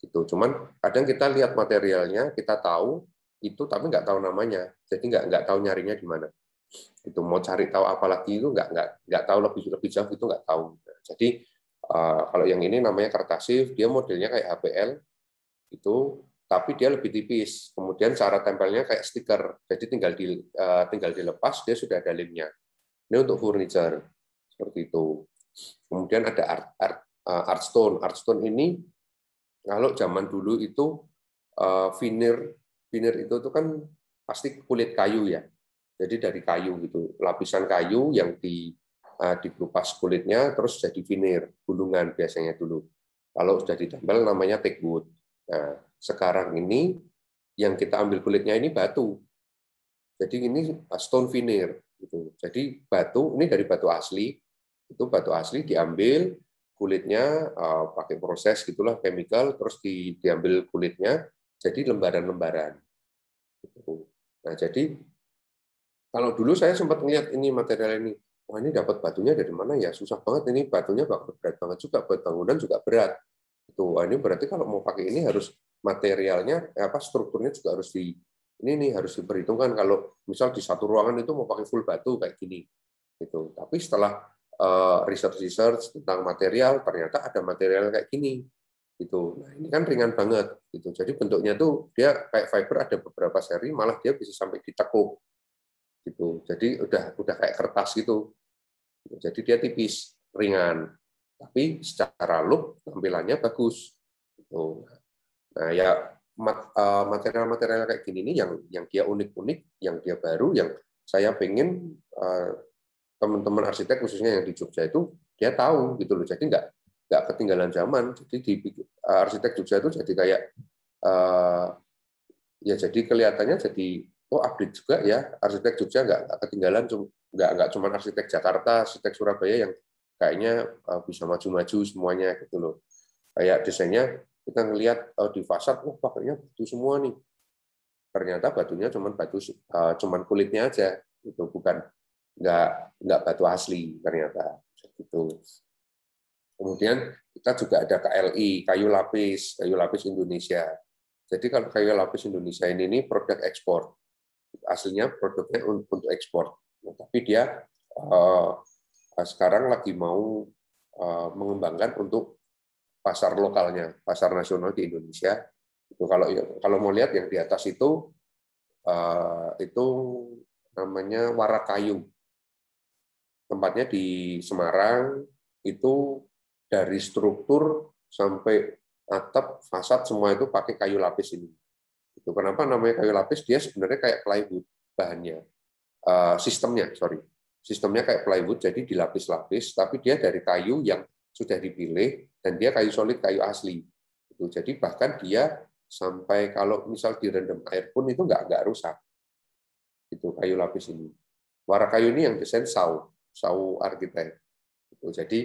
gitu cuman kadang kita lihat materialnya kita tahu itu tapi nggak tahu namanya jadi nggak nggak tahu nyarinya di mana itu mau cari tahu apa lagi itu nggak nggak nggak tahu lebih lebih jauh itu nggak tahu jadi eh, kalau yang ini namanya kertasif dia modelnya kayak HPL itu tapi dia lebih tipis kemudian cara tempelnya kayak stiker jadi tinggal di eh, tinggal dilepas dia sudah ada lemnya ini untuk furniture seperti itu kemudian ada art art eh, art stone art stone ini kalau zaman dulu itu finir, eh, finir itu tuh kan pasti kulit kayu ya. Jadi dari kayu gitu, lapisan kayu yang di eh, dipelupas kulitnya terus jadi finir, gulungan biasanya dulu. Kalau sudah ditempel namanya teak Nah, sekarang ini yang kita ambil kulitnya ini batu. Jadi ini stone veneer gitu. Jadi batu ini dari batu asli, itu batu asli diambil kulitnya eh, pakai proses gitulah chemical terus di, diambil kulitnya jadi lembaran-lembaran. Gitu. Nah jadi kalau dulu saya sempat ngeliat ini material ini, wah ini dapat batunya dari mana ya susah banget ini batunya bakal berat banget juga buat bangunan juga berat. Itu wah ini berarti kalau mau pakai ini harus materialnya eh, apa strukturnya juga harus di ini nih harus diperhitungkan kalau misal di satu ruangan itu mau pakai full batu kayak gini itu Tapi setelah Eh, research-research tentang material, ternyata ada material kayak gini. Gitu. Nah, ini kan ringan banget. Gitu. Jadi bentuknya tuh dia kayak fiber ada beberapa seri, malah dia bisa sampai ditekuk. Gitu. Jadi udah udah kayak kertas gitu. Jadi dia tipis, ringan. Tapi secara look tampilannya bagus. Gitu. Nah, ya eh, material-material kayak gini nih yang yang dia unik-unik, yang dia baru, yang saya pengen eh, teman-teman arsitek khususnya yang di Jogja itu dia tahu gitu loh jadi nggak nggak ketinggalan zaman jadi di eh, arsitek Jogja itu jadi kayak eh, ya jadi kelihatannya jadi oh update juga ya arsitek Jogja nggak, ketinggalan nggak nggak cuma arsitek Jakarta arsitek Surabaya yang kayaknya eh, bisa maju-maju semuanya gitu loh kayak desainnya kita ngelihat di fasad oh pakainya batu semua nih ternyata batunya cuma batu uh, cuman kulitnya aja itu bukan nggak nggak batu asli ternyata gitu. Kemudian kita juga ada KLI, kayu lapis, kayu lapis Indonesia. Jadi kalau kayu lapis Indonesia ini, ini produk ekspor. Aslinya produknya untuk ekspor. Nah, tapi dia uh, sekarang lagi mau uh, mengembangkan untuk pasar lokalnya, pasar nasional di Indonesia. Itu kalau ya, kalau mau lihat yang di atas itu uh, itu namanya kayu tempatnya di Semarang itu dari struktur sampai atap fasad semua itu pakai kayu lapis ini. Itu kenapa namanya kayu lapis? Dia sebenarnya kayak plywood bahannya, uh, sistemnya sorry, sistemnya kayak plywood jadi dilapis-lapis, tapi dia dari kayu yang sudah dipilih dan dia kayu solid, kayu asli. Itu jadi bahkan dia sampai kalau misal direndam air pun itu nggak nggak rusak. Itu kayu lapis ini. Warna kayu ini yang desain saw sawu architect. Gitu. Jadi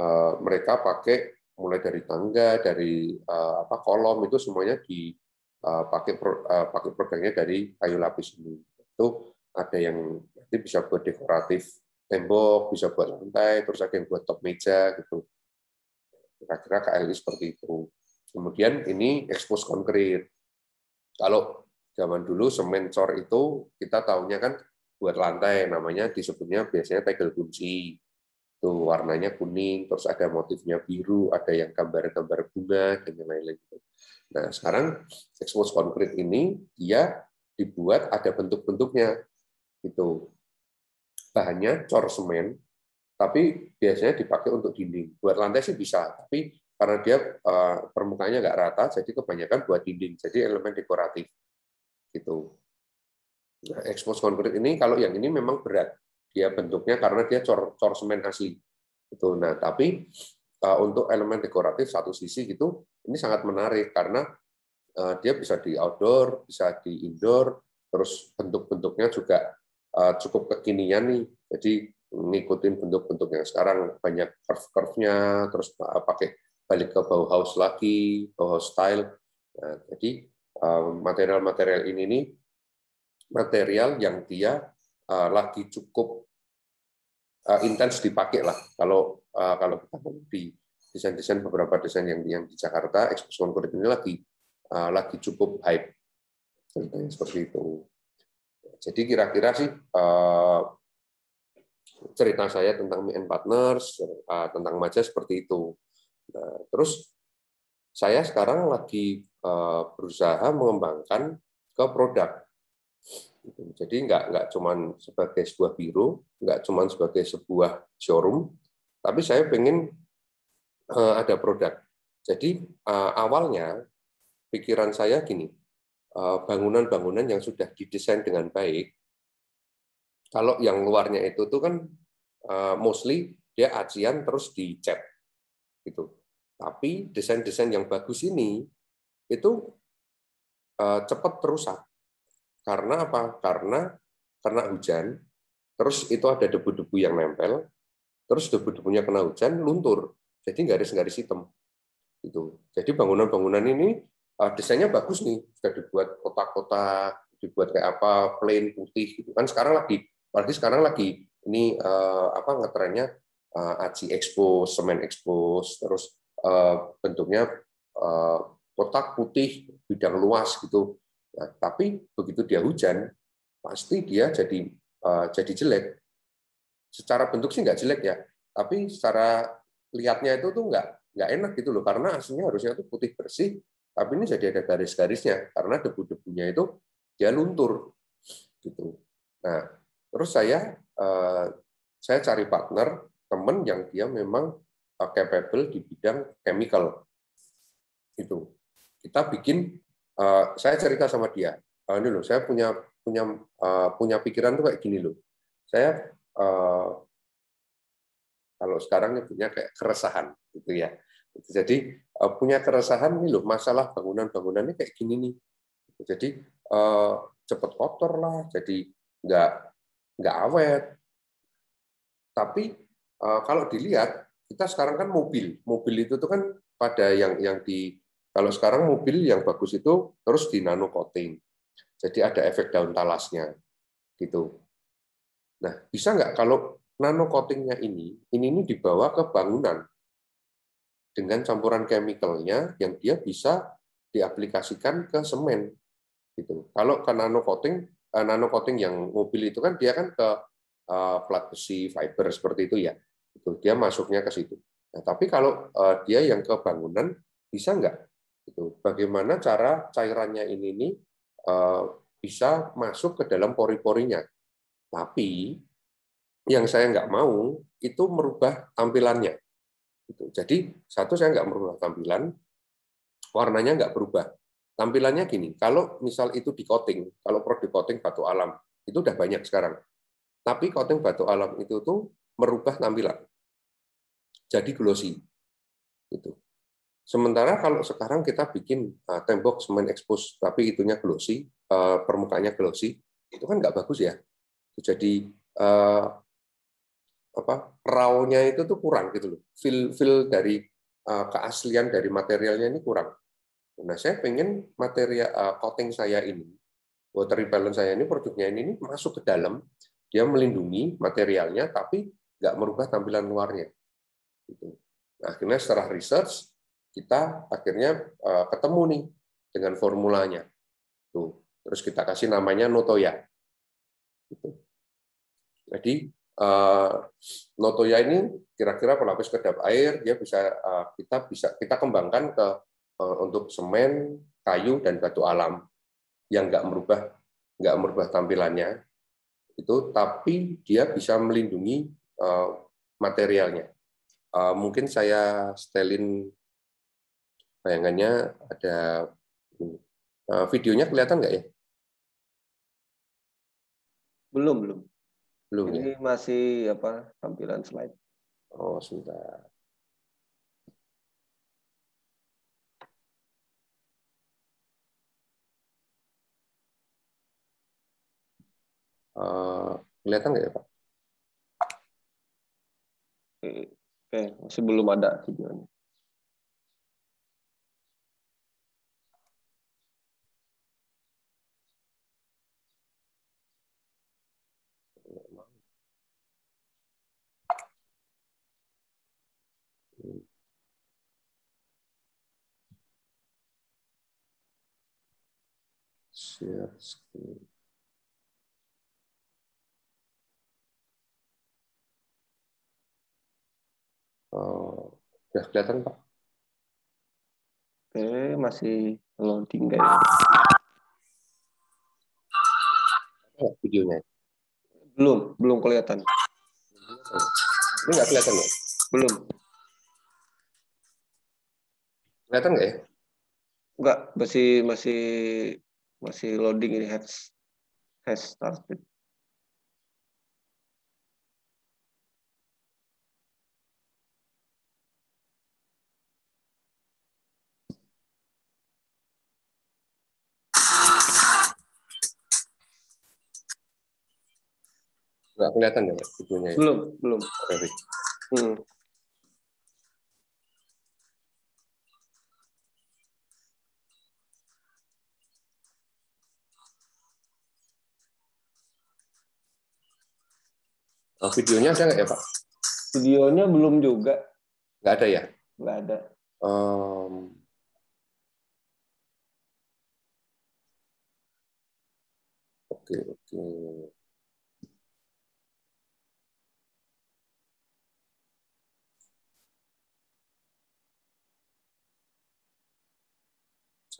eh, mereka pakai mulai dari tangga, dari eh, apa kolom itu semuanya dipakai eh, pakai produknya dari kayu lapis ini. Itu ada yang nanti bisa buat dekoratif tembok, bisa buat lantai, terus ada yang buat top meja gitu. Kira-kira KLI seperti itu. Kemudian ini ekspos konkret. Kalau zaman dulu semen cor itu kita tahunya kan buat lantai namanya disebutnya biasanya tegel kunci tuh warnanya kuning terus ada motifnya biru ada yang gambar-gambar bunga dan lain-lain gitu. nah sekarang expose konkret ini dia dibuat ada bentuk-bentuknya itu bahannya cor semen tapi biasanya dipakai untuk dinding buat lantai sih bisa tapi karena dia eh, permukaannya nggak rata jadi kebanyakan buat dinding jadi elemen dekoratif gitu Nah, expose ini kalau yang ini memang berat dia bentuknya karena dia cor, cor semen asli itu nah tapi eh, untuk elemen dekoratif satu sisi gitu ini sangat menarik karena eh, dia bisa di outdoor bisa di indoor terus bentuk-bentuknya juga eh, cukup kekinian nih jadi ngikutin bentuk-bentuk yang sekarang banyak curve-curve-nya terus pakai balik ke Bauhaus lagi Bauhaus style nah, jadi material-material ini nih material yang dia uh, lagi cukup uh, intens dipakai lah. Kalau uh, kalau kita di desain-desain beberapa desain yang yang di Jakarta, eksposuan kulit ini lagi uh, lagi cukup hype. Ceritanya seperti itu. Jadi kira-kira sih uh, cerita saya tentang Me Partners, uh, tentang Maja seperti itu. Nah, terus saya sekarang lagi uh, berusaha mengembangkan ke produk Gitu. Jadi nggak nggak cuman sebagai sebuah biro, nggak cuman sebagai sebuah showroom, tapi saya pengen eh, ada produk. Jadi eh, awalnya pikiran saya gini, eh, bangunan-bangunan yang sudah didesain dengan baik, kalau yang luarnya itu tuh kan mostly dia acian terus dicat gitu. Tapi desain-desain yang bagus ini itu cepat rusak karena apa? Karena kena hujan, terus itu ada debu-debu yang nempel, terus debu-debunya kena hujan, luntur. Jadi garis-garis hitam. Itu. Jadi bangunan-bangunan ini eh, desainnya bagus nih, sudah dibuat kotak-kotak, dibuat kayak apa, plain putih gitu kan. Sekarang lagi, apalagi sekarang lagi ini eh, apa ngetrennya eh, aci expose, semen expo terus eh, bentuknya kotak putih bidang luas gitu Ya, tapi begitu dia hujan, pasti dia jadi uh, jadi jelek. Secara bentuk sih nggak jelek ya, tapi secara lihatnya itu tuh nggak nggak enak gitu loh karena aslinya harusnya itu putih bersih, tapi ini jadi ada garis-garisnya karena debu-debunya itu dia luntur gitu. Nah, terus saya eh, saya cari partner teman yang dia memang eh, capable di bidang chemical itu kita bikin Eh, saya cerita sama dia, uh, ini loh, saya punya punya uh, punya pikiran tuh kayak gini loh. Saya uh, kalau sekarang punya kayak keresahan gitu ya. Jadi uh, punya keresahan nih loh, masalah bangunan-bangunannya kayak gini nih. Jadi uh, cepet kotor lah, jadi nggak nggak awet. Tapi uh, kalau dilihat kita sekarang kan mobil, mobil itu tuh kan pada yang yang di kalau sekarang mobil yang bagus itu terus di nano coating. Jadi ada efek daun talasnya. Gitu. Nah, bisa nggak kalau nano coatingnya ini, ini ini dibawa ke bangunan dengan campuran chemicalnya yang dia bisa diaplikasikan ke semen gitu. Kalau ke nano coating, eh, nano coating yang mobil itu kan dia kan ke eh, plat besi fiber seperti itu ya. Itu dia masuknya ke situ. Nah, tapi kalau eh, dia yang ke bangunan bisa nggak itu bagaimana cara cairannya ini nih eh, bisa masuk ke dalam pori-porinya. Tapi yang saya nggak mau itu merubah tampilannya. Gitu. Jadi satu saya nggak merubah tampilan, warnanya nggak berubah. Tampilannya gini, kalau misal itu di coating, kalau produk coating batu alam, itu udah banyak sekarang. Tapi coating batu alam itu tuh merubah tampilan. Jadi glossy. Itu. Sementara kalau sekarang kita bikin eh, tembok semen ekspos tapi itunya glossy, eh, permukaannya glossy, itu kan nggak bagus ya. Jadi eh, apa rawnya itu tuh kurang gitu loh. Feel feel dari keaslian dari materialnya ini kurang. Nah, saya pengen material coating saya ini, water repellent saya ini produknya ini, ini masuk ke dalam, dia melindungi materialnya tapi nggak merubah tampilan luarnya. Gitu. Nah, akhirnya setelah research kita akhirnya eh, ketemu nih dengan formulanya. Tuh, terus kita kasih namanya Notoya. Gitu. Jadi eh, Notoya ini kira-kira pelapis kedap air, dia bisa eh, kita bisa kita kembangkan ke untuk semen, kayu dan batu alam yang nggak merubah nggak merubah tampilannya itu, tapi dia bisa melindungi materialnya. mungkin saya setelin bayangannya ada eh, videonya kelihatan nggak ya? Belum, belum. Belum Ini ya? masih apa tampilan slide. Oh, sudah. Eh, uh, kelihatan nggak ya, Pak? Eh, oke, okay. okay. masih belum ada videonya. share iya, screen. Oh, sudah kelihatan Pak? Oke, masih loading guys. Oh, videonya? Belum, belum kelihatan. Ini nggak kelihatan ya? Belum. Kelihatan nggak ya? Enggak, masih masih masih loading ini has has started Nggak kelihatan ya videonya? Ya? Belum, belum. Hmm. Oh, videonya ada nggak ya Pak? Videonya belum juga. Nggak ada ya? Nggak ada. Um, oke oke.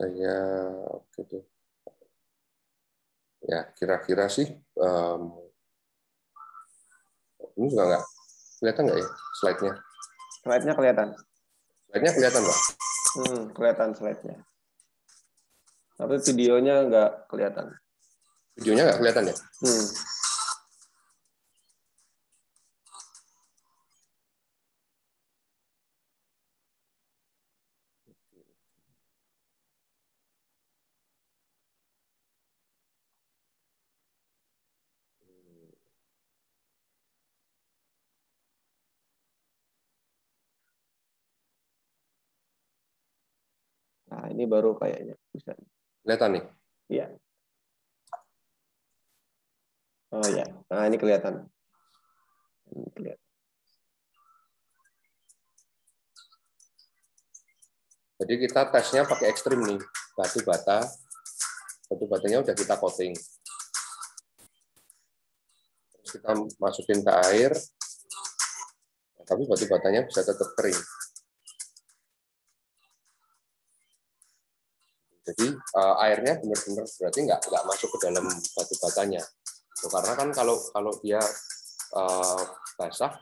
saya oke okay deh. Ya, kira-kira sih um, ini juga nggak kelihatan nggak ya slide-nya? Slide-nya kelihatan. Slide-nya kelihatan, Pak. Hmm, kelihatan slide-nya. Tapi videonya nggak kelihatan. Videonya nggak kelihatan ya? Hmm. ini baru kayaknya bisa. Kelihatan nih? Iya. Oh ya, nah ini kelihatan. Ini kelihatan. Jadi kita tesnya pakai ekstrim nih, batu bata. Batu batanya udah kita coating. Terus kita masukin ke air, tapi batu batanya bisa tetap kering. jadi uh, airnya benar-benar berarti nggak nggak masuk ke dalam batu batanya so, karena kan kalau kalau dia uh, basah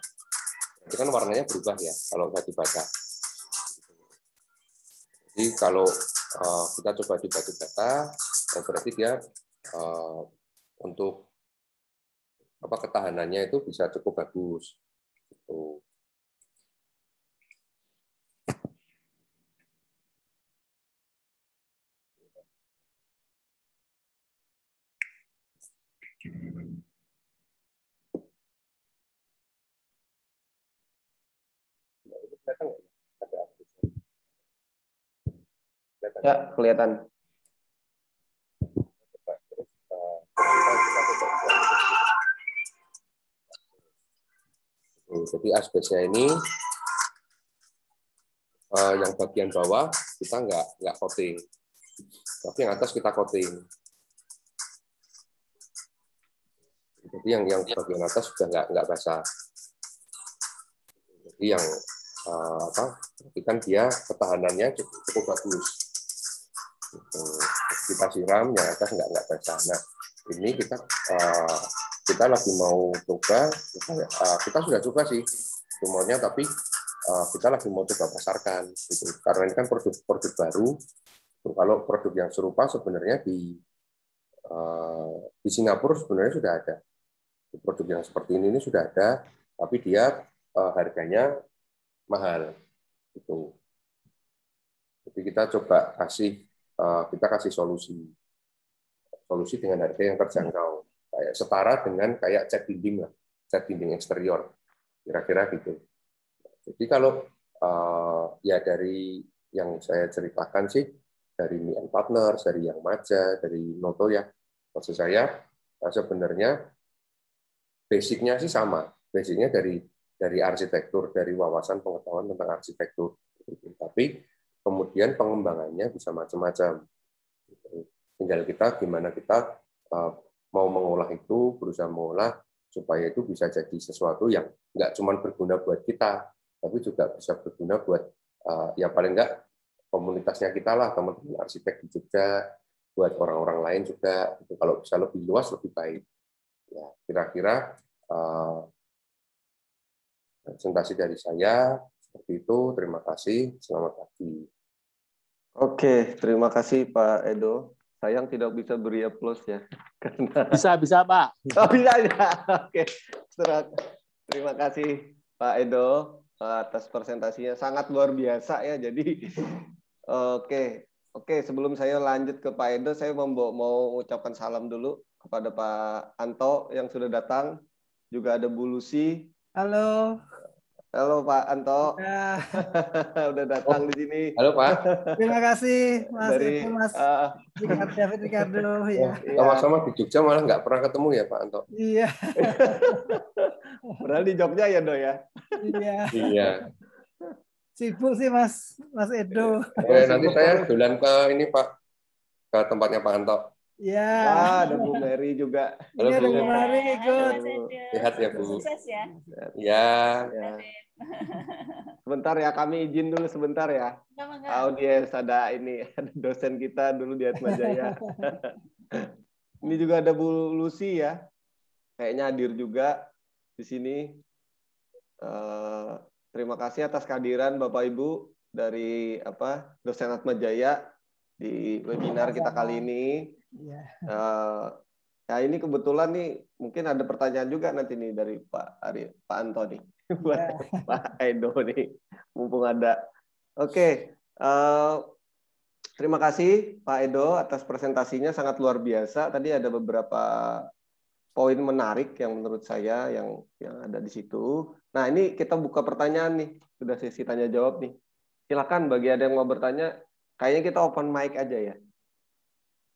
itu kan warnanya berubah ya kalau batu bata jadi kalau uh, kita coba di batu bata berarti dia uh, untuk apa ketahanannya itu bisa cukup bagus gitu. Ya, kelihatan. Jadi asbesnya ini eh, yang bagian bawah kita nggak nggak coating, tapi yang atas kita coating. Jadi yang yang bagian atas sudah nggak nggak basah. Jadi yang uh, apa? kan dia ketahanannya cukup, cukup bagus. Gitu. Kita siram yang atas nggak nggak basah. Nah ini kita uh, kita lagi mau coba. Kita, uh, kita sudah coba sih semuanya, tapi uh, kita lagi mau coba pasarkan. Gitu. Karena ini kan produk-produk baru. Kalau produk yang serupa sebenarnya di di Singapura sebenarnya sudah ada produk yang seperti ini ini sudah ada, tapi dia uh, harganya mahal. Itu. Jadi kita coba kasih uh, kita kasih solusi solusi dengan harga yang terjangkau, kayak setara dengan kayak cat dinding lah, cat dinding eksterior, kira-kira gitu. Jadi kalau uh, ya dari yang saya ceritakan sih dari Mi Partners, dari yang Maja, dari Noto ya, maksud saya nah sebenarnya basicnya sih sama. Basicnya dari dari arsitektur, dari wawasan pengetahuan tentang arsitektur. Tapi kemudian pengembangannya bisa macam-macam. Tinggal kita gimana kita eh, mau mengolah itu, berusaha mengolah supaya itu bisa jadi sesuatu yang nggak cuma berguna buat kita, tapi juga bisa berguna buat eh, ya paling nggak komunitasnya kita lah, teman-teman arsitek di Jogja, buat orang-orang lain juga. Itu kalau bisa lebih luas lebih baik. Ya, kira-kira uh, presentasi dari saya seperti itu. Terima kasih. Selamat pagi. Oke, terima kasih Pak Edo. Sayang tidak bisa beri aplaus ya. *laughs* Karena... Bisa, bisa Pak. *laughs* Oh, bisa, ya. Oke. Terima kasih Pak Edo atas presentasinya. Sangat luar biasa ya. Jadi, *laughs* oke. Oke, sebelum saya lanjut ke Pak Edo, saya mau, mau ucapkan salam dulu kepada Pak Anto yang sudah datang, juga ada Bu Lucy. Halo. Halo Pak Anto. Ya. *laughs* Udah datang oh. di sini. Halo Pak. Terima kasih Mas Dari, itu Mas uh, Ricardo, David Ricardo ya. Sama-sama di Jogja malah nggak pernah ketemu ya Pak Anto. Iya. *laughs* pernah di Jogja ya Do ya. Iya. Iya. Sibuk sih Mas Mas Edo. Oke, nanti saya duluan ke ini Pak ke tempatnya Pak Anto. Ya. Ah, ada Bu Mary juga. Iya, Halo, ini Bu Mary, good. Sehat ya, Bu. Sukses ya. Ya. ya. *laughs* Sebentar ya, kami izin dulu sebentar ya. Audiens ada ini, ada dosen kita dulu di Atma Jaya. *laughs* ini juga ada Bu Lucy ya. Kayaknya hadir juga di sini. Eh, terima kasih atas kehadiran Bapak Ibu dari apa dosen Atma Jaya di webinar kita kali ini. Ya. Uh, ya ini kebetulan nih mungkin ada pertanyaan juga nanti nih dari Pak Ari, Pak Antoni, yeah. *laughs* Iya. Pak Edo nih, mumpung ada. Oke, okay. uh, eh, terima kasih Pak Edo atas presentasinya sangat luar biasa. Tadi ada beberapa poin menarik yang menurut saya yang yang ada di situ. Nah ini kita buka pertanyaan nih, sudah sesi tanya jawab nih. Silakan bagi ada yang mau bertanya, kayaknya kita open mic aja ya.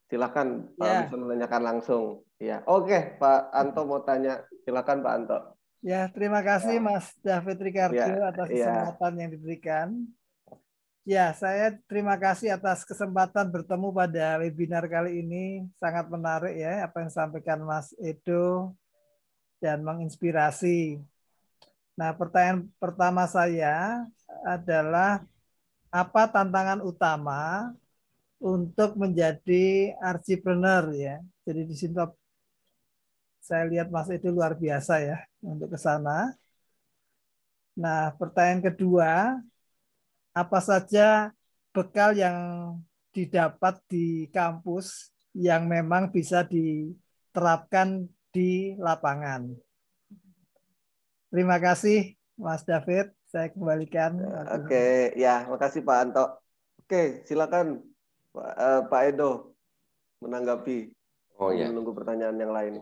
Silakan Pak ya. bisa menanyakan langsung. Ya, oke Pak Anto mau tanya. Silakan Pak Anto. Ya, terima kasih ya. Mas David Ricardo ya. atas ya. kesempatan ya. yang diberikan. Ya, saya terima kasih atas kesempatan bertemu pada webinar kali ini. Sangat menarik ya apa yang disampaikan Mas Edo dan menginspirasi. Nah, pertanyaan pertama saya adalah apa tantangan utama untuk menjadi arsipreneur ya. Jadi di sini saya lihat Mas itu luar biasa ya untuk ke sana. Nah, pertanyaan kedua, apa saja bekal yang didapat di kampus yang memang bisa diterapkan di lapangan? Terima kasih Mas David, saya kembalikan. Oke, okay. ya, makasih Pak Anto. Oke, silakan Pak, uh, eh, Pak Edo menanggapi. Oh iya. Menunggu pertanyaan yang lain.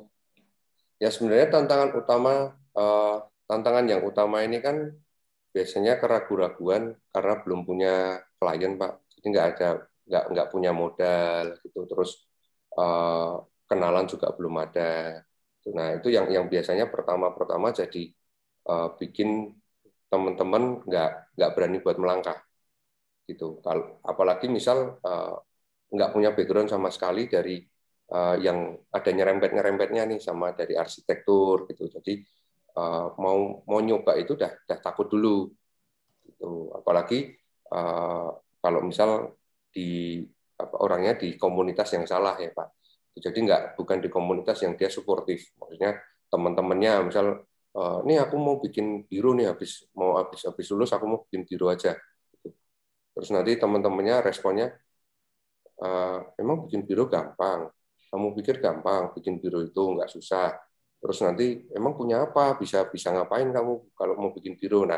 Ya sebenarnya tantangan utama uh, tantangan yang utama ini kan biasanya keraguan-raguan karena belum punya klien Pak. Jadi nggak ada nggak nggak punya modal gitu terus uh, kenalan juga belum ada. Nah itu yang yang biasanya pertama-pertama jadi uh, bikin teman-teman nggak nggak berani buat melangkah gitu. Kalau apalagi misal uh, nggak punya background sama sekali dari uh, yang ada nyerempet-nyerempetnya nih sama dari arsitektur gitu. Jadi uh, mau mau nyoba itu dah dah takut dulu. Gitu. Apalagi uh, kalau misal di apa, orangnya di komunitas yang salah ya Pak. Jadi nggak bukan di komunitas yang dia suportif. Maksudnya teman-temannya misal ini aku mau bikin biru nih habis mau habis habis lulus aku mau bikin biru aja. Terus nanti teman-temannya responnya Eh, emang bikin biro gampang. Kamu pikir gampang bikin biro itu nggak susah. Terus nanti emang punya apa? Bisa bisa ngapain kamu kalau mau bikin biro? Nah,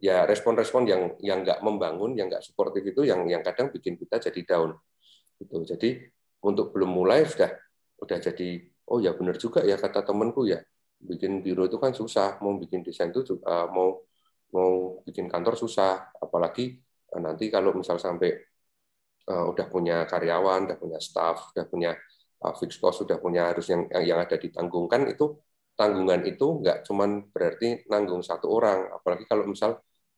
ya respon-respon yang yang nggak membangun, yang nggak suportif itu yang yang kadang bikin kita jadi down. Gitu. Jadi untuk belum mulai sudah udah jadi oh ya benar juga ya kata temanku ya bikin biro itu kan susah, mau bikin desain itu juga, eh, mau mau bikin kantor susah, apalagi eh, nanti kalau misal sampai Eh, udah punya karyawan, udah punya staff, udah punya eh, fixed cost, udah punya harus yang yang ada ditanggungkan itu tanggungan itu nggak cuman berarti nanggung satu orang, apalagi kalau misal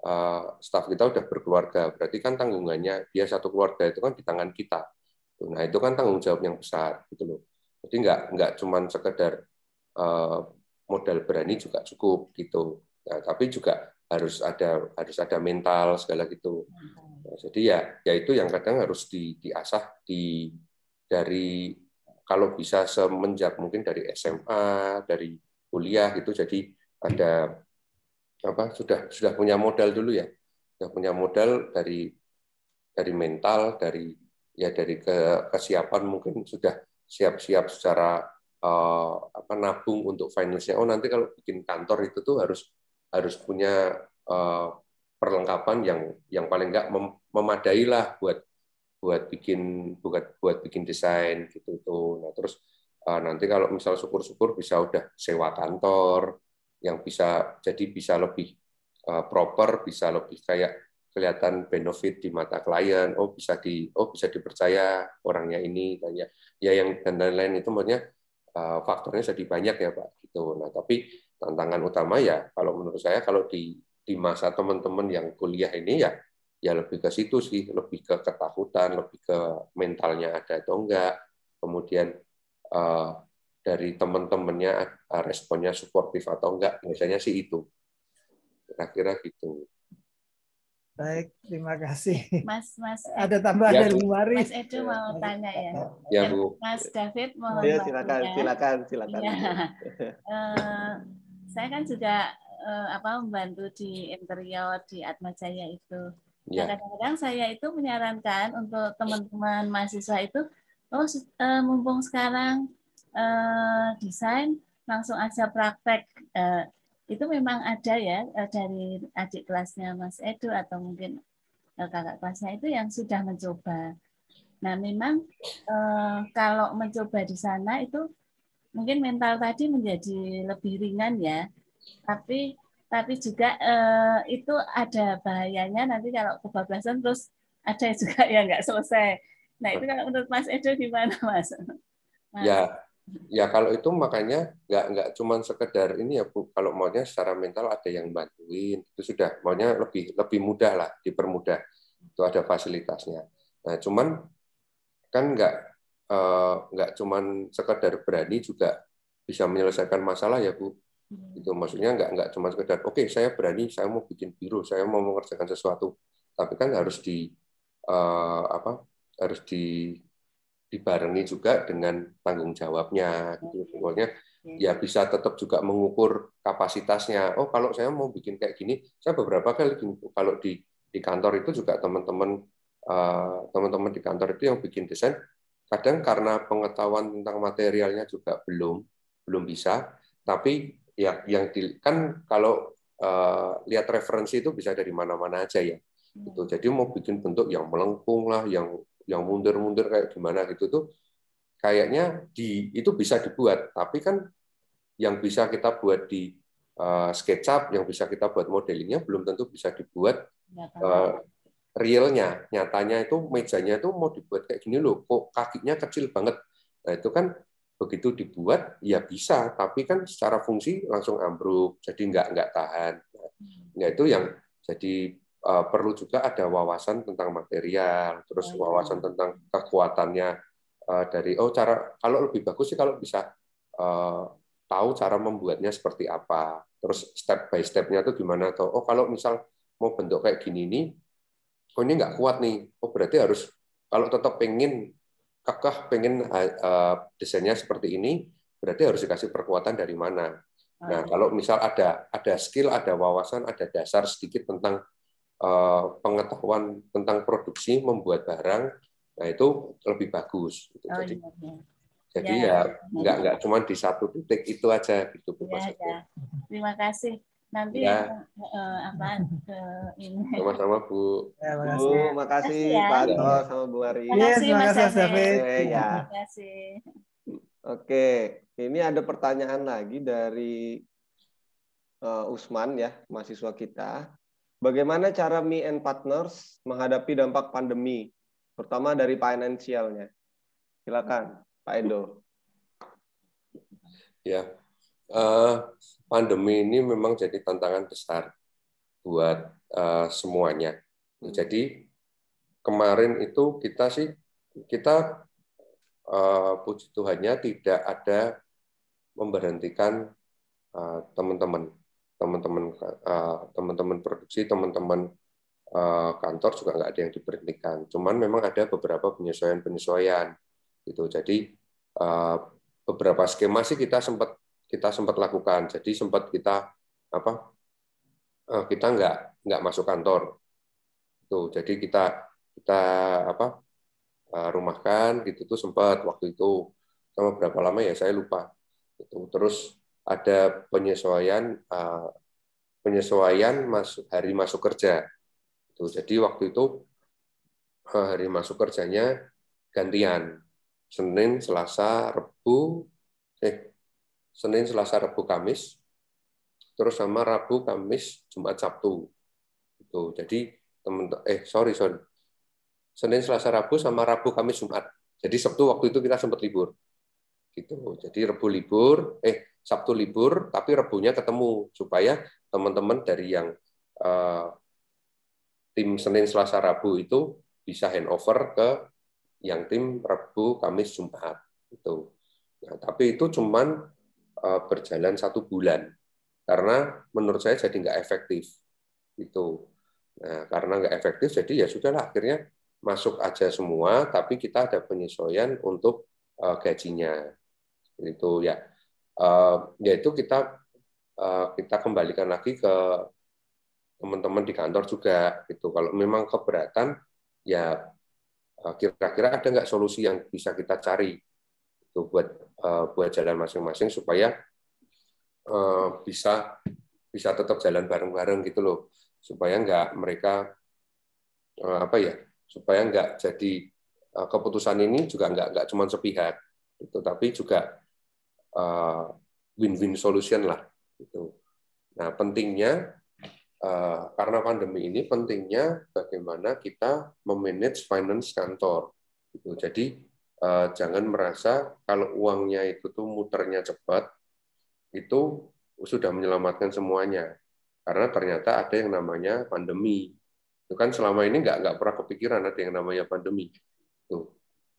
eh, staff kita udah berkeluarga, berarti kan tanggungannya dia satu keluarga itu kan di tangan kita. Nah itu kan tanggung jawab yang besar gitu loh. Jadi nggak nggak cuman sekedar modal berani juga cukup gitu. Nah, tapi juga harus ada harus ada mental segala gitu. Hmm. Nah, jadi ya, ya itu yang kadang harus di, diasah di dari kalau bisa semenjak mungkin dari SMA, dari kuliah gitu. Jadi ada apa sudah sudah punya modal dulu ya. Sudah punya modal dari dari mental, dari ya dari ke, kesiapan mungkin sudah siap-siap secara uh, apa nabung untuk finance Oh nanti kalau bikin kantor itu tuh harus harus punya eh, perlengkapan yang yang paling enggak mem, lah buat buat bikin buat buat bikin desain gitu tuh. Gitu. Nah terus eh, nanti kalau misal syukur-syukur bisa udah sewa kantor yang bisa jadi bisa lebih eh, proper, bisa lebih kayak kelihatan benefit di mata klien oh bisa di oh bisa dipercaya orangnya ini dan ya, ya yang dan lain-lain itu maksudnya uh, faktornya jadi banyak ya pak gitu nah tapi tantangan utama ya kalau menurut saya kalau di di masa teman-teman yang kuliah ini ya ya lebih ke situ sih lebih ke ketakutan lebih ke mentalnya ada atau enggak kemudian uh, dari teman-temannya eh, responnya suportif atau enggak biasanya sih itu kira-kira gitu baik terima kasih mas mas *laughs* ada tambahan ya, dari Mari mas Edo mau iya. tanya ya ya bu mas David mohon ya, silakan, silakan silakan silakan ya. uh, *laughs* eh, saya kan juga uh, apa membantu di interior di Atmajaya itu. kadang ya. nah, kadang-kadang saya itu menyarankan untuk teman-teman mahasiswa itu, oh uh, mumpung sekarang uh, desain langsung aja praktek. Uh, itu memang ada ya uh, dari adik kelasnya Mas Edu atau mungkin uh, kakak kelasnya itu yang sudah mencoba. Nah memang uh, kalau mencoba di sana itu mungkin mental tadi menjadi lebih ringan ya tapi tapi juga eh, itu ada bahayanya nanti kalau kebablasan terus ada *laughs* juga yang nggak selesai nah itu kalau menurut Mas Edo gimana Mas? Ya, Mas? Ya ya kalau itu makanya nggak nggak cuma sekedar ini ya bu kalau maunya secara mental ada yang bantuin itu sudah maunya lebih lebih mudah lah dipermudah itu ada fasilitasnya nah cuman kan nggak Eh, nggak cuman sekedar berani juga bisa menyelesaikan masalah ya bu hmm. itu maksudnya nggak nggak cuma sekedar oke okay, saya berani saya mau bikin biru saya mau mengerjakan sesuatu tapi kan harus di uh, apa harus di dibarengi juga dengan tanggung jawabnya gitu hmm. pokoknya hmm. ya bisa tetap juga mengukur kapasitasnya oh kalau saya mau bikin kayak gini saya beberapa kali gini kalau di di kantor itu juga teman-teman eh, teman-teman uh, teman -teman di kantor itu yang bikin desain kadang karena pengetahuan tentang materialnya juga belum belum bisa tapi ya yang di, kan kalau uh, lihat referensi itu bisa dari mana-mana aja ya itu hmm. jadi mau bikin bentuk yang melengkung lah yang yang mundur-mundur kayak gimana gitu tuh kayaknya di itu bisa dibuat tapi kan yang bisa kita buat di uh, SketchUp yang bisa kita buat modelingnya belum tentu bisa dibuat uh, realnya, nyatanya itu mejanya itu mau dibuat kayak gini loh, kok kakinya kecil banget. Nah itu kan begitu dibuat ya bisa, tapi kan secara fungsi langsung ambruk, jadi nggak nggak tahan. Hmm. Nah itu yang jadi uh, perlu juga ada wawasan tentang material, terus oh, iya. wawasan tentang kekuatannya uh, dari oh cara kalau lebih bagus sih kalau bisa uh, tahu cara membuatnya seperti apa, terus step by stepnya itu gimana atau Oh kalau misal mau bentuk kayak gini nih oh ini nggak kuat nih oh berarti harus kalau tetap pengen kakak pengen uh, eh, eh, desainnya seperti ini berarti harus dikasih perkuatan dari mana nah ah. kalau misal ada ada skill ada wawasan ada dasar sedikit tentang uh, pengetahuan tentang produksi membuat barang nah itu lebih bagus gitu. oh, jadi iya, iya. jadi ya, ya, ya. nggak nggak cuma di satu titik itu aja gitu ya, ya. terima kasih nanti ya. uh, apa ke ini. Sama-sama Bu. Ya, makasih. Bu, makasih, makasih ya. Pak Anto sama Bu Ari. Makasih, yes, makasih Mas David. Oke, ya. Makasih. Oke, ini ada pertanyaan lagi dari uh, Usman ya, mahasiswa kita. Bagaimana cara mi and Partners menghadapi dampak pandemi, pertama dari finansialnya? Silakan, Pak Edo. Ya, Eh, pandemi ini memang jadi tantangan besar buat uh, semuanya. Hmm. Jadi kemarin itu kita sih kita uh, puji Tuhannya tidak ada memberhentikan uh, teman-teman teman-teman teman-teman produksi teman-teman uh, kantor juga nggak ada yang diberhentikan. Cuman memang ada beberapa penyesuaian penyesuaian gitu. Jadi uh, beberapa skema sih kita sempat kita sempat lakukan. Jadi sempat kita apa eh, kita nggak nggak masuk kantor. Tuh, jadi kita kita apa eh, rumahkan gitu tuh sempat waktu itu sama berapa lama ya saya lupa. Itu terus ada penyesuaian eh, penyesuaian masuk hari masuk kerja. Tuh, gitu. jadi waktu itu hari masuk kerjanya gantian Senin, Selasa, Rebu, eh Senin, Selasa, Rabu, Kamis, terus sama Rabu, Kamis, Jumat, Sabtu. Itu. Jadi teman eh sorry sorry Senin, Selasa, Rabu sama Rabu, Kamis, Jumat. Jadi Sabtu waktu itu kita sempat libur. Gitu. Jadi Rabu libur, eh Sabtu libur, tapi Rebunya ketemu supaya teman-teman dari yang eh, tim Senin, Selasa, Rabu itu bisa handover ke yang tim Rabu, Kamis, Jumat. Itu. Nah, tapi itu cuman Eh, berjalan satu bulan karena menurut saya jadi nggak efektif itu nah karena nggak efektif jadi ya sudahlah akhirnya masuk aja semua tapi kita ada penyesuaian untuk eh, gajinya itu ya eh, yaitu kita kita kembalikan lagi ke teman-teman di kantor juga gitu kalau memang keberatan ya kira-kira ada nggak solusi yang bisa kita cari tuh buat uh, buat jalan masing-masing supaya uh, bisa bisa tetap jalan bareng-bareng gitu loh supaya nggak mereka uh, apa ya supaya nggak jadi uh, keputusan ini juga nggak nggak cuma sepihak itu tapi juga win win-win solution lah itu nah pentingnya uh, karena pandemi ini pentingnya bagaimana kita memanage finance kantor gitu jadi Eh, jangan merasa kalau uangnya itu tuh muternya cepat itu sudah menyelamatkan semuanya karena ternyata ada yang namanya pandemi itu kan selama ini nggak nggak pernah kepikiran ada yang namanya pandemi tuh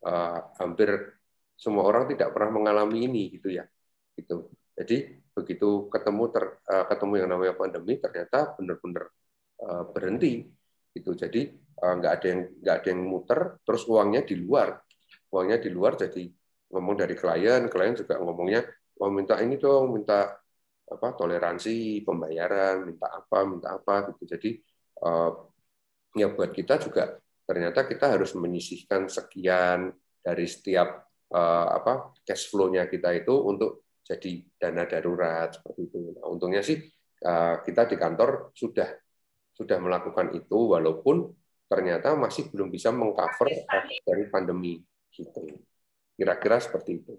uh, hampir semua orang tidak pernah mengalami ini gitu ya gitu jadi begitu ketemu ter, uh, ketemu yang namanya pandemi ternyata benar-benar uh, berhenti gitu jadi uh, nggak ada yang nggak ada yang muter terus uangnya di luar uangnya di luar jadi ngomong dari klien, klien juga ngomongnya mau oh, minta ini dong, minta apa toleransi pembayaran, minta apa, minta apa gitu. Jadi eh, ya buat kita juga ternyata kita harus menyisihkan sekian dari setiap eh, apa cash flow-nya kita itu untuk jadi dana darurat seperti itu. Nah, untungnya sih eh, kita di kantor sudah sudah melakukan itu walaupun ternyata masih belum bisa mengcover dari pandemi. Gitu. Kira-kira seperti itu.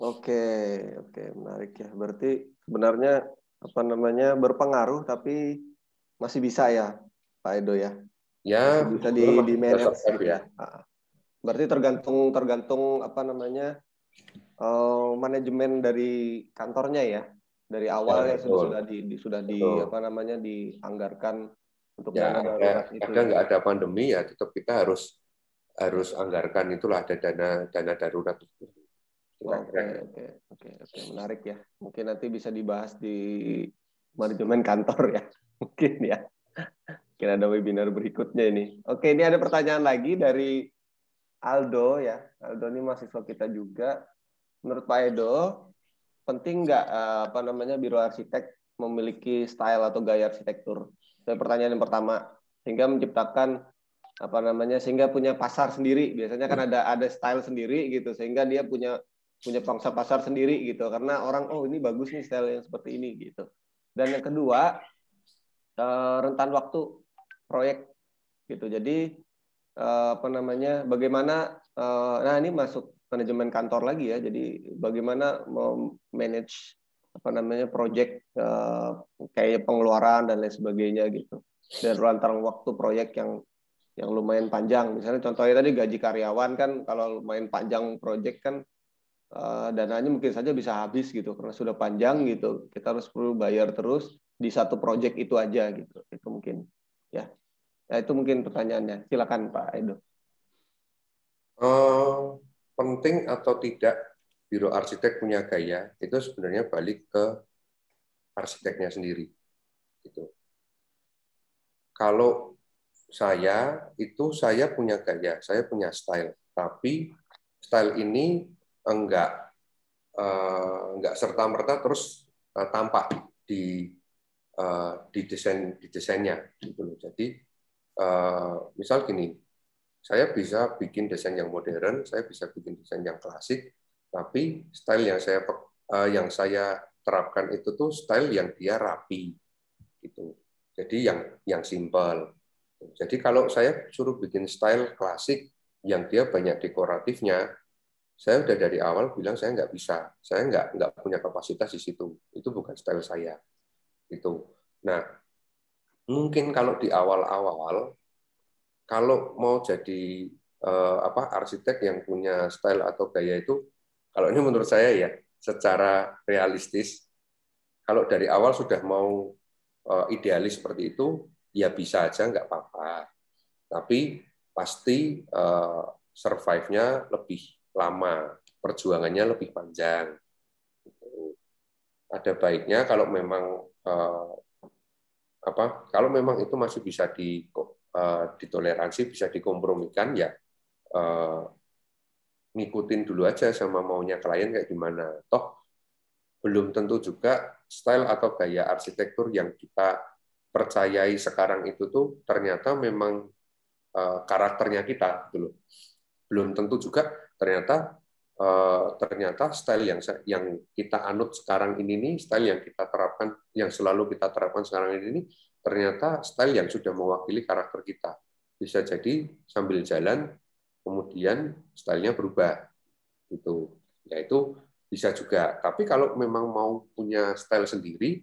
Oke, oke, menarik ya. Berarti sebenarnya apa namanya berpengaruh tapi masih bisa ya, Pak Edo ya. Ya, bisa di di manage gitu ya. ya. Berarti tergantung tergantung apa namanya uh, manajemen dari kantornya ya. Dari ya, awal ya, ya betul. sudah di, di sudah di betul. apa namanya dianggarkan untuk ya, ya, itu. Karena nggak ada pandemi ya, tetap kita harus harus anggarkan itulah ada dana dana darurat. Oke, oke, oke, oke, menarik ya. Mungkin nanti bisa dibahas di manajemen kantor ya, *laughs* mungkin ya. Mungkin ada webinar berikutnya ini. Oke, ini ada pertanyaan lagi dari Aldo ya. Aldo ini mahasiswa kita juga. Menurut Pak Edo, penting nggak eh, apa namanya biro arsitek memiliki style atau gaya arsitektur? Itu pertanyaan yang pertama, sehingga menciptakan apa namanya sehingga punya pasar sendiri biasanya kan ada ada style sendiri gitu sehingga dia punya punya pangsa pasar sendiri gitu karena orang oh ini bagus nih style yang seperti ini gitu dan yang kedua eh, rentan waktu proyek gitu jadi eh, apa namanya bagaimana eh, nah ini masuk manajemen kantor lagi ya jadi bagaimana manage apa namanya project kayak pengeluaran dan lain sebagainya gitu dan rentang waktu proyek yang yang lumayan panjang. Misalnya contohnya tadi gaji karyawan kan kalau lumayan panjang proyek kan uh, dananya mungkin saja bisa habis gitu karena sudah panjang gitu. Kita harus perlu bayar terus di satu proyek itu aja gitu. Itu mungkin ya. Nah, itu mungkin pertanyaannya. Silakan Pak Edo. Uh, penting atau tidak biro arsitek punya gaya itu sebenarnya balik ke arsiteknya sendiri. Gitu. Kalau saya itu saya punya gaya, saya punya style, tapi style ini enggak eh, enggak serta merta terus eh, tampak di eh, di desain di desainnya gitu loh. Jadi misal gini, saya bisa bikin desain yang modern, saya bisa bikin desain yang klasik, tapi style yang saya yang saya terapkan itu tuh style yang dia rapi gitu. Jadi yang yang simpel jadi kalau saya suruh bikin style klasik yang dia banyak dekoratifnya, saya udah dari awal bilang saya nggak bisa, saya nggak nggak punya kapasitas di situ. Itu bukan style saya. Itu. Nah, mungkin kalau di awal-awal, kalau mau jadi eh, apa arsitek yang punya style atau gaya itu, kalau ini menurut saya ya, secara realistis, kalau dari awal sudah mau eh, idealis seperti itu, ya bisa aja nggak apa-apa. Tapi pasti uh, survive-nya lebih lama, perjuangannya lebih panjang. Gitu. Ada baiknya kalau memang uh, apa? Kalau memang itu masih bisa di uh, ditoleransi, bisa dikompromikan ya uh, ngikutin dulu aja sama maunya klien kayak gimana. Toh belum tentu juga style atau gaya arsitektur yang kita percayai sekarang itu tuh ternyata memang eh, karakternya kita dulu. Gitu Belum tentu juga ternyata eh, ternyata style yang yang kita anut sekarang ini nih, style yang kita terapkan, yang selalu kita terapkan sekarang ini ternyata style yang sudah mewakili karakter kita. Bisa jadi sambil jalan kemudian stylenya berubah gitu. Yaitu bisa juga. Tapi kalau memang mau punya style sendiri,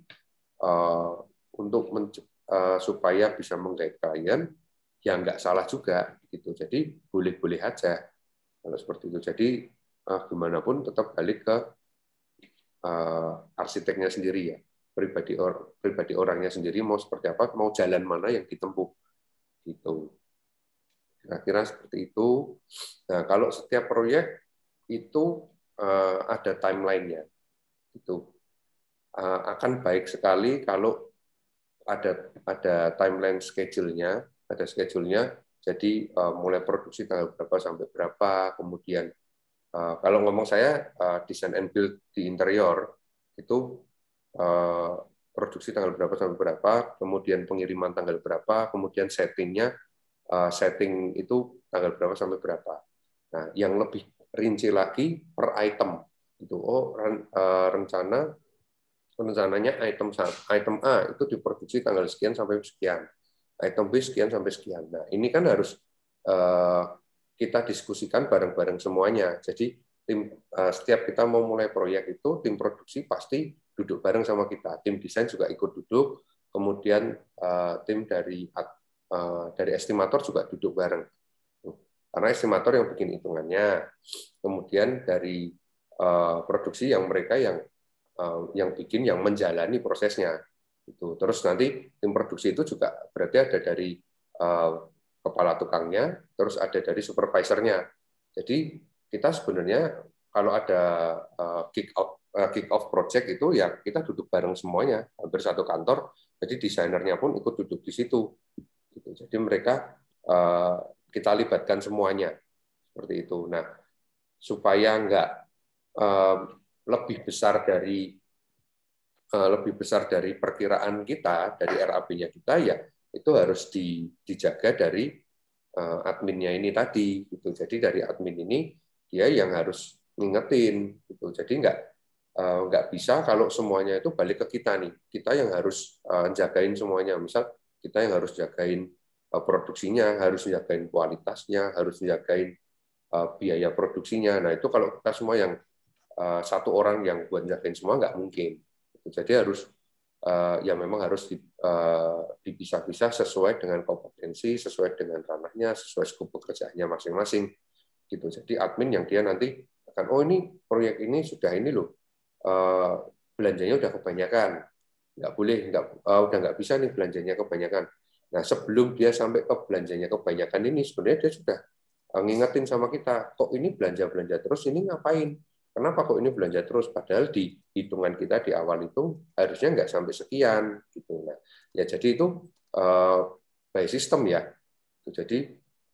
eh, untuk men, uh, eh, supaya bisa menggait klien yang nggak salah juga gitu. Jadi boleh-boleh aja kalau seperti itu. Jadi uh, gimana pun tetap balik ke uh, arsiteknya sendiri ya pribadi or, pribadi orangnya sendiri mau seperti apa mau jalan mana yang ditempuh gitu kira-kira seperti itu nah kalau setiap proyek itu uh, ada timelinenya itu akan baik sekali kalau ada ada timeline schedule-nya, ada schedule-nya. Jadi uh, mulai produksi tanggal berapa sampai berapa, kemudian uh, kalau ngomong saya uh, eh, design and build di interior itu uh, produksi tanggal berapa sampai berapa, kemudian pengiriman tanggal berapa, kemudian settingnya uh, setting itu tanggal berapa sampai berapa. Nah, yang lebih rinci lagi per item itu oh uh, rencana rencananya item item A itu diproduksi tanggal sekian sampai sekian, item B sekian sampai sekian. Nah, ini kan harus eh, kita diskusikan bareng-bareng semuanya. Jadi tim eh, setiap kita mau mulai proyek itu tim produksi pasti duduk bareng sama kita, tim desain juga ikut duduk, kemudian eh, tim dari dari estimator juga duduk bareng. Karena estimator yang bikin hitungannya, kemudian dari produksi yang mereka yang Eh, yang bikin yang menjalani prosesnya itu terus nanti tim produksi itu juga berarti ada dari eh, kepala tukangnya terus ada dari supervisornya jadi kita sebenarnya kalau ada eh, kick off kick off project itu ya kita duduk bareng semuanya hampir satu kantor jadi desainernya pun ikut duduk di situ gitu. jadi mereka kita libatkan semuanya seperti itu nah supaya nggak lebih besar dari eh, lebih besar dari perkiraan kita dari RAB-nya kita ya itu harus di, dijaga dari eh, adminnya ini tadi gitu. Jadi dari admin ini dia yang harus ngingetin gitu. Jadi nggak eh, nggak bisa kalau semuanya itu balik ke kita nih. Kita yang harus jagain semuanya. Misal kita yang harus jagain produksinya, harus jagain kualitasnya, harus jagain biaya produksinya. Nah itu kalau kita semua yang Eh, satu orang yang buat jagain semua nggak mungkin. Jadi harus eh, ya memang harus eh, dipisah-pisah sesuai dengan kompetensi, sesuai dengan ranahnya, sesuai skup pekerjaannya masing-masing. Gitu. Jadi admin yang dia nanti akan oh ini proyek ini sudah ini loh belanjanya udah kebanyakan, nggak boleh nggak uh, udah nggak bisa nih belanjanya kebanyakan. Nah sebelum dia sampai ke belanjanya kebanyakan ini sebenarnya dia sudah ngingetin sama kita kok ini belanja belanja terus ini ngapain Kenapa kok ini belanja terus? Padahal di hitungan kita di awal itu harusnya nggak sampai sekian gitu. Nah, ya jadi itu uh, by sistem ya. Gitu. Jadi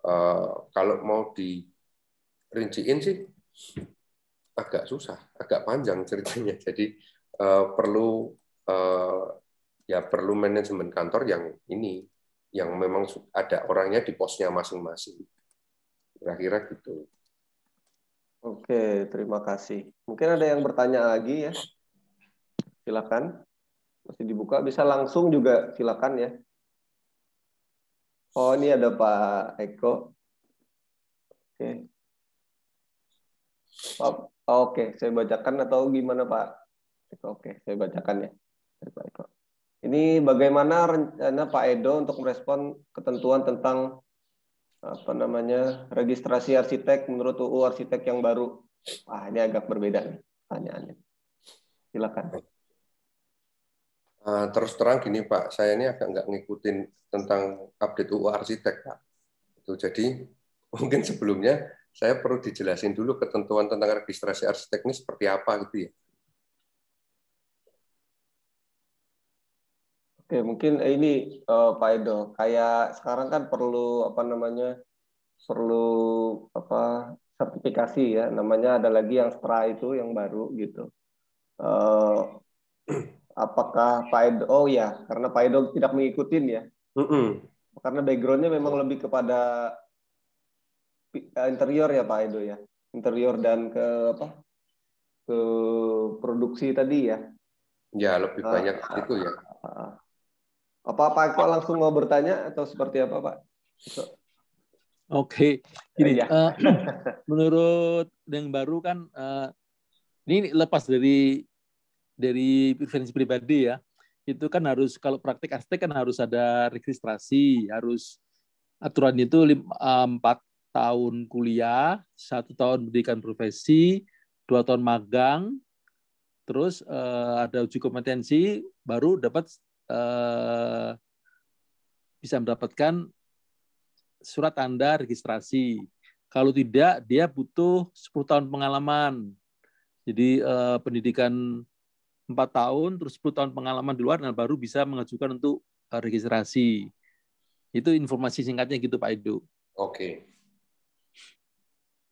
uh, kalau mau dirinciin sih agak susah, agak panjang ceritanya. *laughs* Jadi uh, perlu uh, ya perlu manajemen kantor yang ini yang memang ada orangnya di posnya masing-masing. Kira-kira gitu. Oke, terima kasih. Mungkin ada yang bertanya lagi ya. Silakan. Masih dibuka, bisa langsung juga silakan ya. Oh, ini ada Pak Eko. Oke. oh, oke, saya bacakan atau gimana Pak? Eko, oke, saya bacakan ya. Pak Eko. Ini bagaimana rencana Pak Edo untuk merespon ketentuan tentang apa namanya registrasi arsitek menurut UU arsitek yang baru. Wah ini agak berbeda nih pertanyaannya. Silakan. Eh, terus terang gini Pak, saya ini agak nggak ngikutin tentang update UU arsitek Pak. Itu jadi *laughs* mungkin sebelumnya saya perlu dijelasin dulu ketentuan tentang registrasi arsitek ini seperti apa gitu ya. Oke, mungkin eh, ini uh, Pak Edo, kayak sekarang kan perlu apa namanya? perlu apa sertifikasi ya, namanya ada lagi yang Stra itu yang baru gitu. Uh, apakah Pak Edo oh ya, karena Pak Edo tidak mengikuti ya. Mm -mm. Karena backgroundnya memang lebih kepada interior ya Pak Edo ya. Interior dan ke apa? ke produksi tadi ya. Ya, lebih ah, banyak uh, itu ya. Uh, apa Pak Eko langsung mau bertanya atau seperti apa Pak? Oke, okay. ini ya. uh, eh, *laughs* menurut yang baru kan uh, ini lepas dari dari preferensi pribadi ya itu kan harus kalau praktik Aztec kan harus ada registrasi harus aturan itu eh, empat tahun kuliah satu tahun pendidikan profesi dua tahun magang terus uh, ada uji kompetensi baru dapat Eh, bisa mendapatkan surat tanda registrasi. Kalau tidak, dia butuh 10 tahun pengalaman. Jadi eh, pendidikan 4 tahun, terus 10 tahun pengalaman di luar, dan baru bisa mengajukan untuk eh, registrasi. Itu informasi singkatnya gitu Pak Edo. Oke.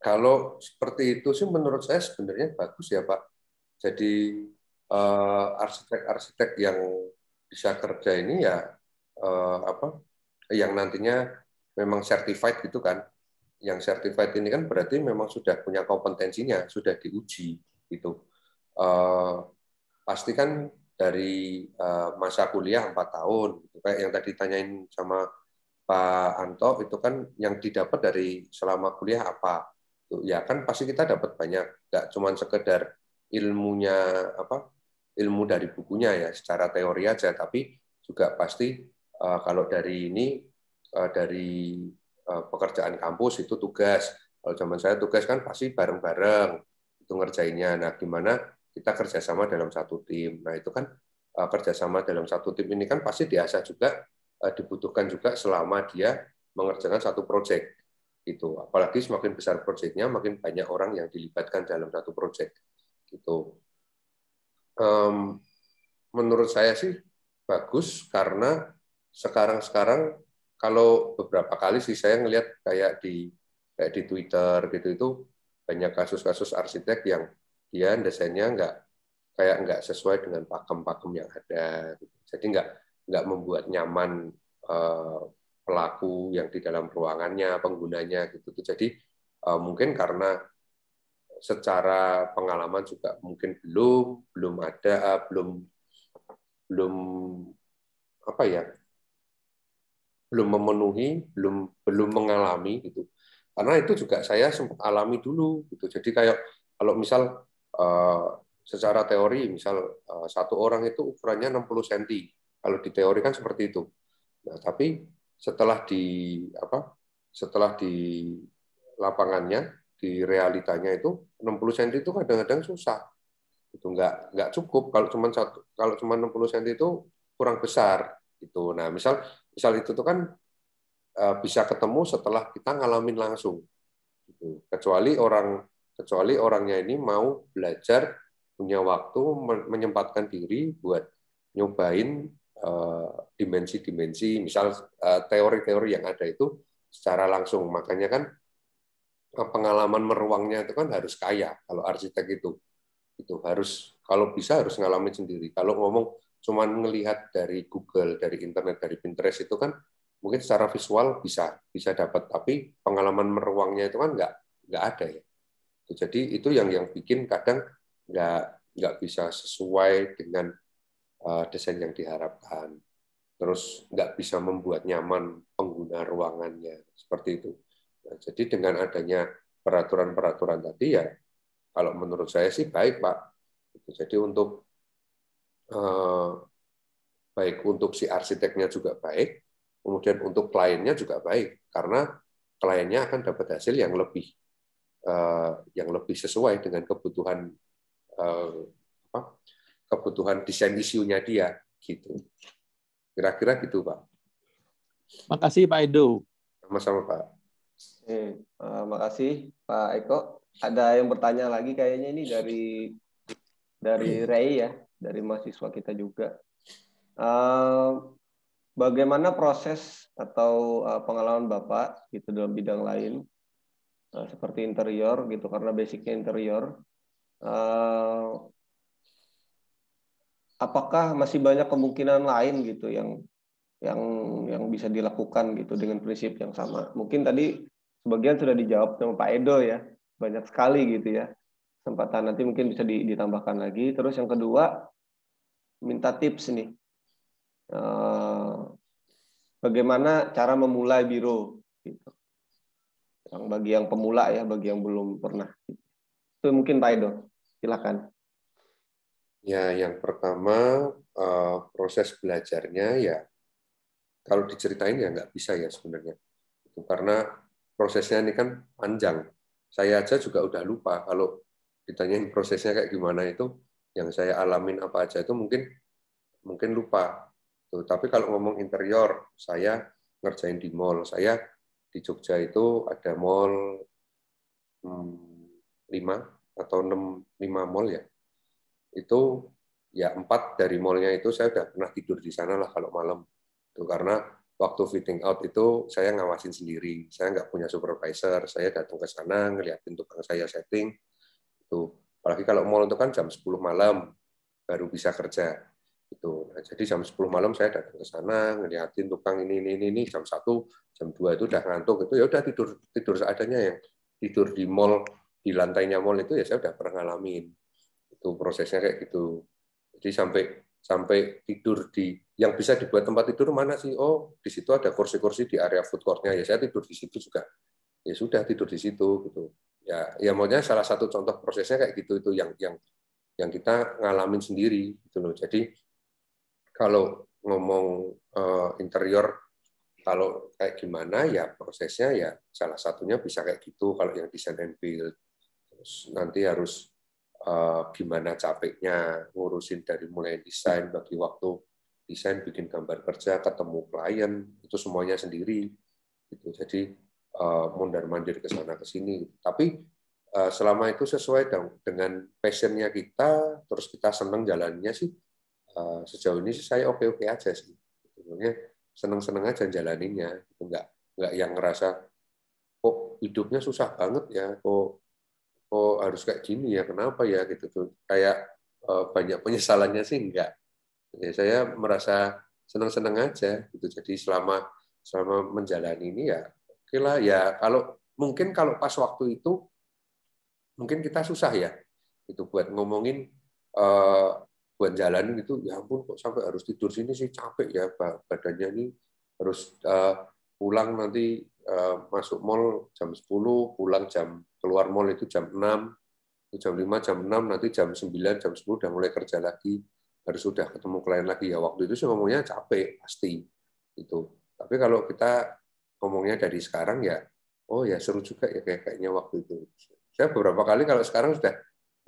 Kalau seperti itu sih menurut saya sebenarnya bagus ya Pak. Jadi eh, arsitek-arsitek eh, yang bisa kerja ini ya eh, apa yang nantinya memang certified gitu kan yang certified ini kan berarti memang sudah punya kompetensinya sudah diuji gitu eh, pasti kan dari eh, masa kuliah empat tahun gitu. kayak yang tadi tanyain sama Pak Anto itu kan yang didapat dari selama kuliah apa ya kan pasti kita dapat banyak nggak cuma sekedar ilmunya apa ilmu dari bukunya ya secara teori aja tapi juga pasti eh, kalau dari ini eh, dari eh, pekerjaan kampus itu tugas kalau zaman saya tugas kan pasti bareng-bareng itu ngerjainnya nah gimana kita kerjasama dalam satu tim nah itu kan kerjasama dalam satu tim ini kan pasti biasa juga dibutuhkan juga selama dia mengerjakan satu proyek gitu apalagi semakin besar proyeknya makin banyak orang yang dilibatkan dalam satu proyek gitu um, menurut saya sih bagus karena sekarang-sekarang kalau beberapa kali sih saya ngelihat kayak di kayak di Twitter gitu itu banyak kasus-kasus arsitek yang dia desainnya nggak kayak nggak sesuai dengan pakem-pakem yang ada gitu. jadi nggak nggak membuat nyaman uh, pelaku yang di dalam ruangannya penggunanya gitu jadi uh, mungkin karena secara pengalaman juga mungkin belum belum ada eh, belum belum apa ya belum memenuhi belum belum mengalami gitu karena itu juga saya sempat alami dulu gitu jadi kayak kalau misal eh, secara teori misal eh, satu orang itu ukurannya 60 cm kalau di teori kan seperti itu nah tapi setelah di apa setelah di lapangannya di realitanya itu 60 cm itu kadang-kadang susah itu nggak nggak cukup kalau cuma satu kalau cuma 60 cm itu kurang besar itu nah misal misal itu tuh kan e, bisa ketemu setelah kita ngalamin langsung gitu. kecuali orang kecuali orangnya ini mau belajar punya waktu menyempatkan diri buat nyobain e, dimensi-dimensi misal e, teori-teori yang ada itu secara langsung makanya kan pengalaman meruangnya itu kan harus kaya kalau arsitek itu itu harus kalau bisa harus ngalamin sendiri kalau ngomong cuman ngelihat dari Google dari internet dari Pinterest itu kan mungkin secara visual bisa bisa dapat tapi pengalaman meruangnya itu kan nggak nggak ada ya jadi itu yang yang bikin kadang nggak nggak bisa sesuai dengan uh, desain yang diharapkan terus nggak bisa membuat nyaman pengguna ruangannya seperti itu Nah, jadi dengan adanya peraturan-peraturan tadi ya, kalau menurut saya sih baik Pak. Jadi untuk eh, baik untuk si arsiteknya juga baik, kemudian untuk kliennya juga baik karena kliennya akan dapat hasil yang lebih eh, yang lebih sesuai dengan kebutuhan eh, apa, kebutuhan desain isunya dia gitu. Kira-kira gitu, Pak. Makasih Pak Edo. Sama-sama, Pak. Oke, hmm, uh, makasih Pak Eko. Ada yang bertanya lagi kayaknya ini dari dari hmm. Ray ya, dari mahasiswa kita juga. Uh, bagaimana proses atau uh, pengalaman Bapak gitu dalam bidang lain uh, seperti interior gitu karena basicnya interior. Uh, apakah masih banyak kemungkinan lain gitu yang yang yang bisa dilakukan gitu dengan prinsip yang sama. Mungkin tadi sebagian sudah dijawab sama Pak Edo ya banyak sekali gitu ya kesempatan nanti mungkin bisa ditambahkan lagi terus yang kedua minta tips nih eh, bagaimana cara memulai biro gitu yang bagi yang pemula ya bagi yang belum pernah itu mungkin Pak Edo silakan ya yang pertama eh, proses belajarnya ya kalau diceritain ya nggak bisa ya sebenarnya itu karena prosesnya ini kan panjang. Saya aja juga udah lupa kalau ditanyain prosesnya kayak gimana itu yang saya alamin apa aja itu mungkin mungkin lupa. Tuh, tapi kalau ngomong interior, saya ngerjain di mall. Saya di Jogja itu ada mall hmm, 5 atau 6 5 mall ya. Itu ya empat dari mallnya itu saya udah pernah tidur di sana lah kalau malam. Tuh karena waktu fitting out itu saya ngawasin sendiri. Saya nggak punya supervisor. Saya datang ke sana, ngeliatin tukang saya setting. Itu. Apalagi kalau mall untuk kan jam 10 malam baru bisa kerja. Itu. Nah, jadi jam 10 malam saya datang ke sana, ngeliatin tukang ini, ini, ini, ini. Jam 1, jam 2 itu udah ngantuk. Itu ya udah tidur tidur seadanya ya tidur di mall di lantainya mall itu ya saya udah pernah ngalamin itu prosesnya kayak gitu jadi sampai sampai tidur di yang bisa dibuat tempat tidur mana sih? Oh, di situ ada kursi-kursi di area food courtnya ya saya tidur di situ juga. Ya sudah tidur di situ gitu. Ya, ya maunya salah satu contoh prosesnya kayak gitu itu yang yang yang kita ngalamin sendiri gitu loh. Jadi kalau ngomong uh, interior kalau kayak gimana ya prosesnya ya salah satunya bisa kayak gitu kalau yang desain and build terus nanti harus Eh, gimana capeknya ngurusin dari mulai desain bagi waktu desain bikin gambar kerja ketemu klien itu semuanya sendiri gitu jadi eh, mundar mandir ke sana ke sini gitu. tapi eh, selama itu sesuai dengan passionnya kita terus kita seneng jalannya sih sejauh ini sih saya oke oke aja sih sebenarnya seneng seneng aja jalaninnya gitu. nggak nggak yang ngerasa kok hidupnya susah banget ya kok oh harus kayak gini ya kenapa ya gitu tuh kayak eh, banyak penyesalannya sih enggak ya, saya merasa senang-senang aja gitu jadi selama selama menjalani ini ya oke lah ya kalau mungkin kalau pas waktu itu mungkin kita susah ya itu buat ngomongin eh, buat jalan itu ya ampun kok sampai harus tidur sini sih capek ya badannya ini harus eh, pulang nanti Eh, masuk mall jam 10, pulang jam keluar mall itu jam 6, jam 5, jam 6, nanti jam 9, jam 10 udah mulai kerja lagi, harus sudah ketemu klien lagi ya. Waktu itu sih ngomongnya capek pasti itu. Tapi kalau kita ngomongnya dari sekarang ya, oh ya seru juga ya kayak kayaknya waktu itu. Saya beberapa kali kalau sekarang sudah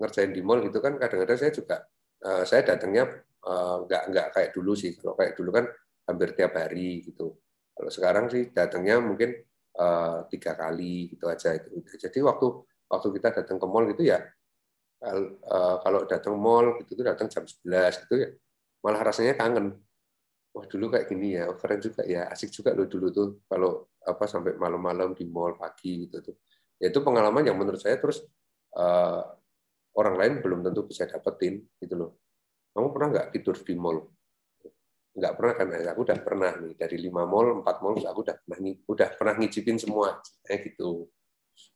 ngerjain di mall gitu kan kadang-kadang saya juga eh, saya datangnya eh, nggak nggak kayak dulu sih. Kalau kayak dulu kan hampir tiap hari gitu kalau sekarang sih datangnya mungkin uh, tiga kali gitu aja itu. Jadi waktu waktu kita datang ke mall gitu ya uh, kalau datang mall gitu tuh datang jam 11 gitu ya malah rasanya kangen. Wah dulu kayak gini ya, oh, keren juga ya, asik juga loh dulu tuh kalau apa sampai malam-malam di mall pagi gitu tuh. Ya itu pengalaman yang menurut saya terus uh, orang lain belum tentu bisa dapetin gitu loh. Kamu pernah nggak tidur di mall? nggak pernah kan aku udah pernah nih dari lima mall empat mall aku udah pernah udah pernah ngicipin semua kayak eh, gitu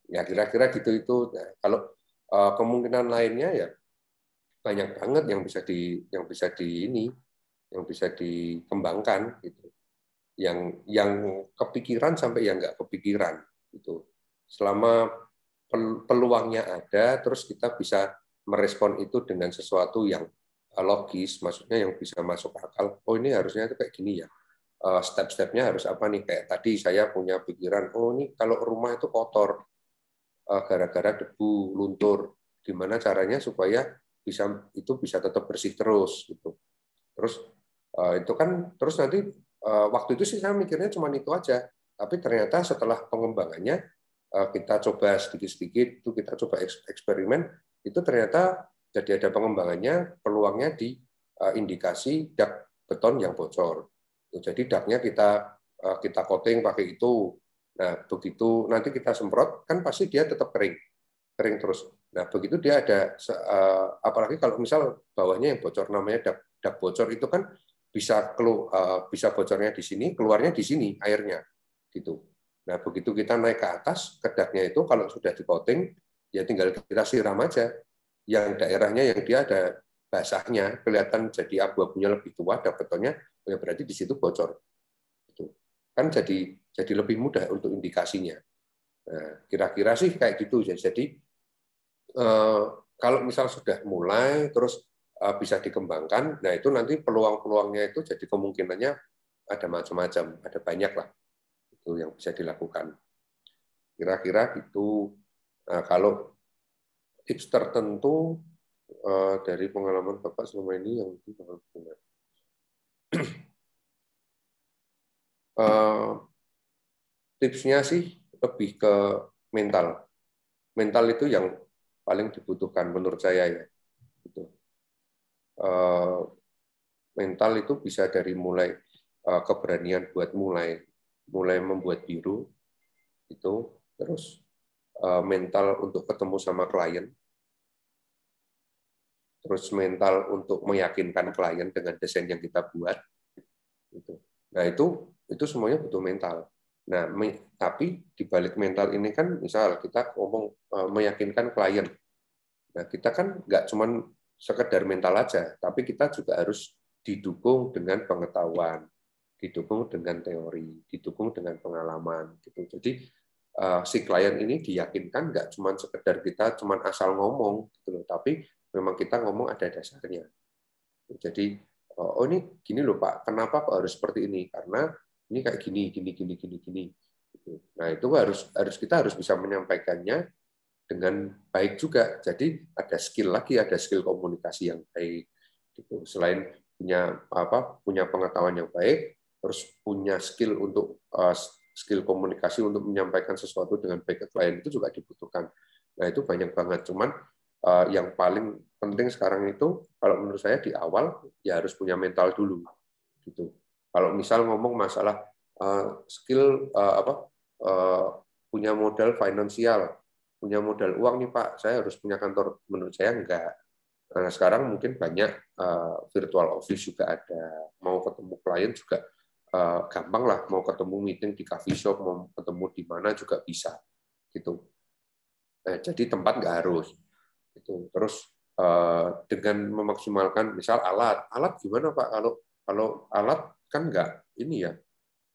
ya kira-kira gitu itu nah, kalau eh, kemungkinan lainnya ya banyak banget yang bisa di yang bisa di ini yang bisa dikembangkan gitu yang yang kepikiran sampai yang nggak kepikiran gitu selama peluangnya ada terus kita bisa merespon itu dengan sesuatu yang logis, maksudnya yang bisa masuk akal. Oh ini harusnya itu kayak gini ya. Eh, step-stepnya harus apa nih? Kayak tadi saya punya pikiran, oh ini kalau rumah itu kotor eh, gara-gara debu, luntur. Gimana caranya supaya bisa itu bisa tetap bersih terus gitu. Terus eh, itu kan terus nanti waktu itu sih saya mikirnya cuma itu aja. Tapi ternyata setelah pengembangannya kita coba sedikit-sedikit itu kita coba eksperimen itu ternyata jadi ada pengembangannya, peluangnya di eh, indikasi dak beton yang bocor. Jadi daknya kita eh, kita coating pakai itu. Nah, begitu nanti kita semprot, kan pasti dia tetap kering. Kering terus. Nah, begitu dia ada, eh, apalagi kalau misal bawahnya yang bocor, namanya dak, dak bocor itu kan bisa kelu, bisa bocornya di sini, keluarnya di sini airnya. gitu. Nah, begitu kita naik ke atas, kedaknya itu kalau sudah di coating, ya tinggal kita siram aja yang daerahnya yang dia ada basahnya kelihatan jadi abu-abunya lebih tua ada betonnya oh ya berarti di situ bocor itu kan jadi jadi lebih mudah untuk indikasinya kira nah, kira-kira sih kayak gitu ya jadi eh, kalau misal sudah mulai terus eh, bisa dikembangkan nah itu nanti peluang-peluangnya itu jadi kemungkinannya ada macam-macam ada banyak lah itu yang bisa dilakukan kira-kira gitu nah, kalau tips tertentu eh, dari pengalaman Bapak selama ini yang mungkin Bapak punya? *clears throat* Eh, tipsnya sih lebih ke mental. Mental itu yang paling dibutuhkan menurut saya ya. Gitu. Eh, mental itu bisa dari mulai keberanian buat mulai, mulai membuat biru itu, terus mental untuk ketemu sama klien, terus mental untuk meyakinkan klien dengan desain yang kita buat. Gitu. Nah itu itu semuanya butuh mental. Nah me, tapi di balik mental ini kan misal kita ngomong e, meyakinkan klien. Nah kita kan nggak cuman sekedar mental aja, tapi kita juga harus didukung dengan pengetahuan, didukung dengan teori, didukung dengan pengalaman. Gitu. Jadi e, si klien ini diyakinkan nggak cuma sekedar kita cuma asal ngomong gitu tapi memang kita ngomong ada dasarnya. Jadi oh, oh ini gini loh Pak, kenapa kok harus seperti ini? Karena ini kayak gini, gini, gini, gini, gini. Gitu. Nah itu harus harus kita harus bisa menyampaikannya dengan baik juga. Jadi ada skill lagi, ada skill komunikasi yang baik. Gitu. Selain punya apa punya pengetahuan yang baik, terus punya skill untuk uh, skill komunikasi untuk menyampaikan sesuatu dengan baik ke klien itu juga dibutuhkan. Nah itu banyak banget. Cuman uh, yang paling penting sekarang itu kalau menurut saya di awal ya harus punya mental dulu gitu. Kalau misal ngomong masalah eh, skill eh, apa eh, punya modal finansial, punya modal uang nih Pak, saya harus punya kantor. Menurut saya enggak. Nah, sekarang mungkin banyak virtual office juga ada. Mau ketemu klien juga gampang lah. Mau ketemu meeting di coffee shop, mau ketemu di mana juga bisa. Gitu. Nah, jadi tempat nggak harus. itu Terus Eh, dengan memaksimalkan misal alat. Alat gimana Pak kalau kalau alat kan nggak ini ya.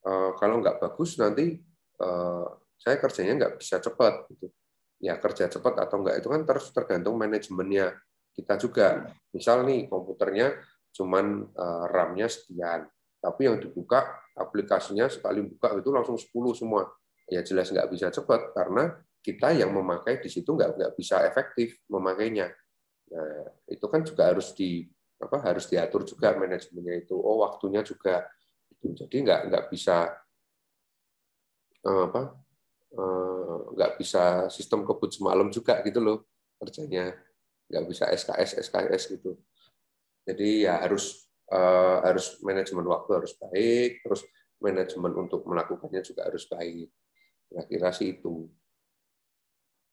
Eh, kalau nggak bagus nanti eh, saya kerjanya nggak bisa cepat gitu. Ya kerja cepat atau enggak itu kan terus tergantung manajemennya kita juga. Misal nih komputernya cuman RAM-nya sekian, tapi yang dibuka aplikasinya sekali buka itu langsung 10 semua. Ya jelas nggak bisa cepat karena kita yang memakai di situ nggak nggak bisa efektif memakainya Nah, itu kan juga harus di apa harus diatur juga manajemennya itu. Oh, waktunya juga itu. Jadi nggak nggak bisa eh, apa eh, nggak bisa sistem kebut semalam juga gitu loh kerjanya nggak bisa SKS SKS gitu jadi ya harus harus manajemen waktu harus baik terus manajemen untuk melakukannya juga harus baik kira-kira sih itu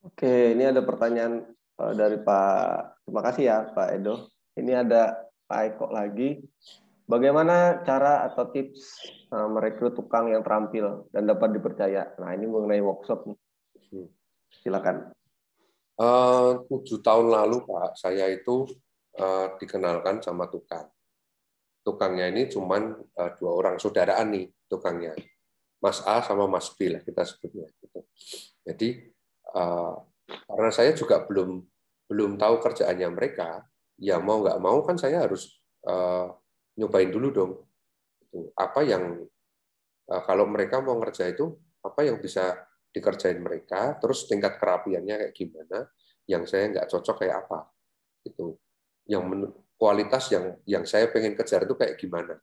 oke ini ada pertanyaan kalau dari Pak, terima kasih ya Pak Edo. Ini ada Pak Eko lagi. Bagaimana cara atau tips eh, merekrut tukang yang terampil dan dapat dipercaya? Nah ini mengenai workshop hmm. Silakan. Eh, tujuh tahun lalu Pak, saya itu eh, dikenalkan sama tukang. Tukangnya ini cuma dua orang saudaraan nih tukangnya, Mas A sama Mas B lah kita sebutnya. Gitu. Jadi karena saya juga belum belum tahu kerjaannya mereka, ya hmm. mau nggak mau kan saya harus uh, nyobain dulu dong. Apa yang uh, kalau mereka mau ngerja itu apa yang bisa dikerjain mereka, terus tingkat kerapiannya kayak gimana, yang saya nggak cocok kayak apa, itu. Yang kualitas yang yang saya pengen kejar itu kayak gimana.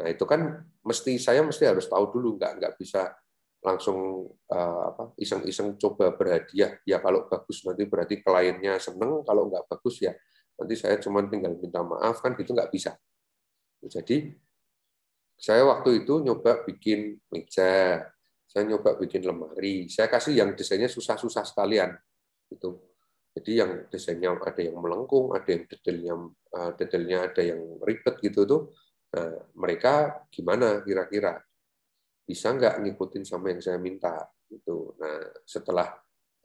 Nah itu kan mesti saya mesti harus tahu dulu, nggak nggak bisa langsung uh, apa iseng-iseng coba berhadiah ya kalau bagus nanti berarti kliennya seneng kalau nggak bagus ya nanti saya cuma tinggal minta maaf kan gitu nggak bisa jadi saya waktu itu nyoba bikin meja saya nyoba bikin lemari saya kasih yang desainnya susah-susah sekalian itu jadi yang desainnya ada yang melengkung ada yang detailnya eh, detailnya ada yang ribet gitu tuh nah, mereka gimana kira-kira bisa nggak ngikutin sama yang saya minta gitu. Nah setelah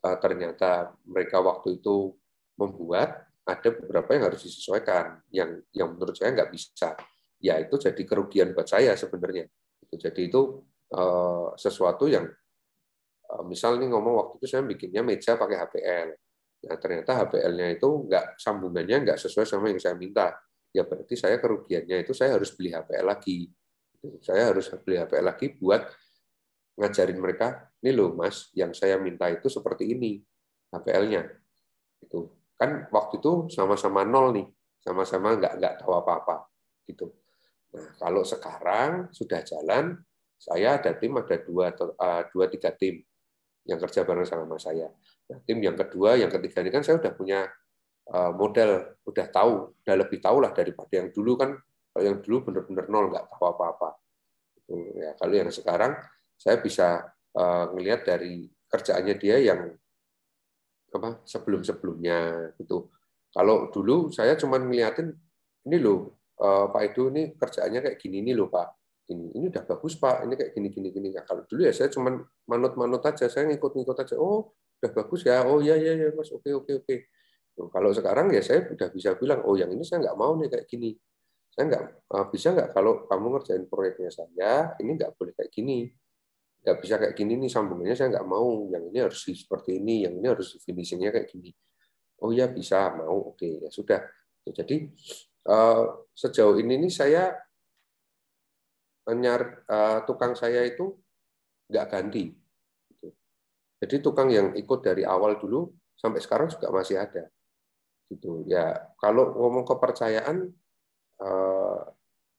uh, ternyata mereka waktu itu membuat ada beberapa yang harus disesuaikan yang yang menurut saya nggak bisa ya itu jadi kerugian buat saya sebenarnya gitu. jadi itu uh, sesuatu yang uh, misal ini ngomong waktu itu saya bikinnya meja pakai HPL nah ternyata HPL-nya itu nggak sambungannya nggak sesuai sama yang saya minta ya berarti saya kerugiannya itu saya harus beli HPL lagi Gitu. Saya harus beli HP lagi buat ngajarin mereka, ini loh mas, yang saya minta itu seperti ini HPL-nya. Itu kan waktu itu sama-sama nol nih, sama-sama nggak nggak tahu apa-apa gitu. Nah kalau sekarang sudah jalan, saya ada tim ada dua atau eh, dua tiga tim yang kerja bareng sama saya. Nah, tim yang kedua, yang ketiga ini kan saya sudah punya eh, model, udah tahu, udah lebih tahu lah daripada yang dulu kan kalau yang dulu benar-benar nol, nggak tahu apa-apa. Ya, kalau yang sekarang, saya bisa uh, dari kerjaannya dia yang apa sebelum-sebelumnya gitu. Kalau dulu saya cuma ngeliatin ini loh uh, Pak itu ini kerjaannya kayak gini nih loh Pak. Ini ini udah bagus Pak. Ini kayak gini gini gini. Nah, kalau dulu ya saya cuma manut-manut aja, saya ngikut-ngikut aja. Oh, udah bagus ya. Oh iya iya iya Mas. Oke oke oke. Nah, kalau sekarang ya saya udah bisa bilang oh yang ini saya nggak mau nih kayak gini saya nggak eh, bisa nggak kalau kamu ngerjain proyeknya saya ini nggak boleh kayak gini nggak bisa kayak gini nih sambungannya saya nggak mau yang ini harus seperti ini yang ini harus finishingnya kayak gini oh ya bisa mau oke ya sudah ya, jadi eh, sejauh ini nih saya nyar eh, tukang saya itu nggak ganti gitu. jadi tukang yang ikut dari awal dulu sampai sekarang juga masih ada gitu ya kalau ngomong kepercayaan Eh,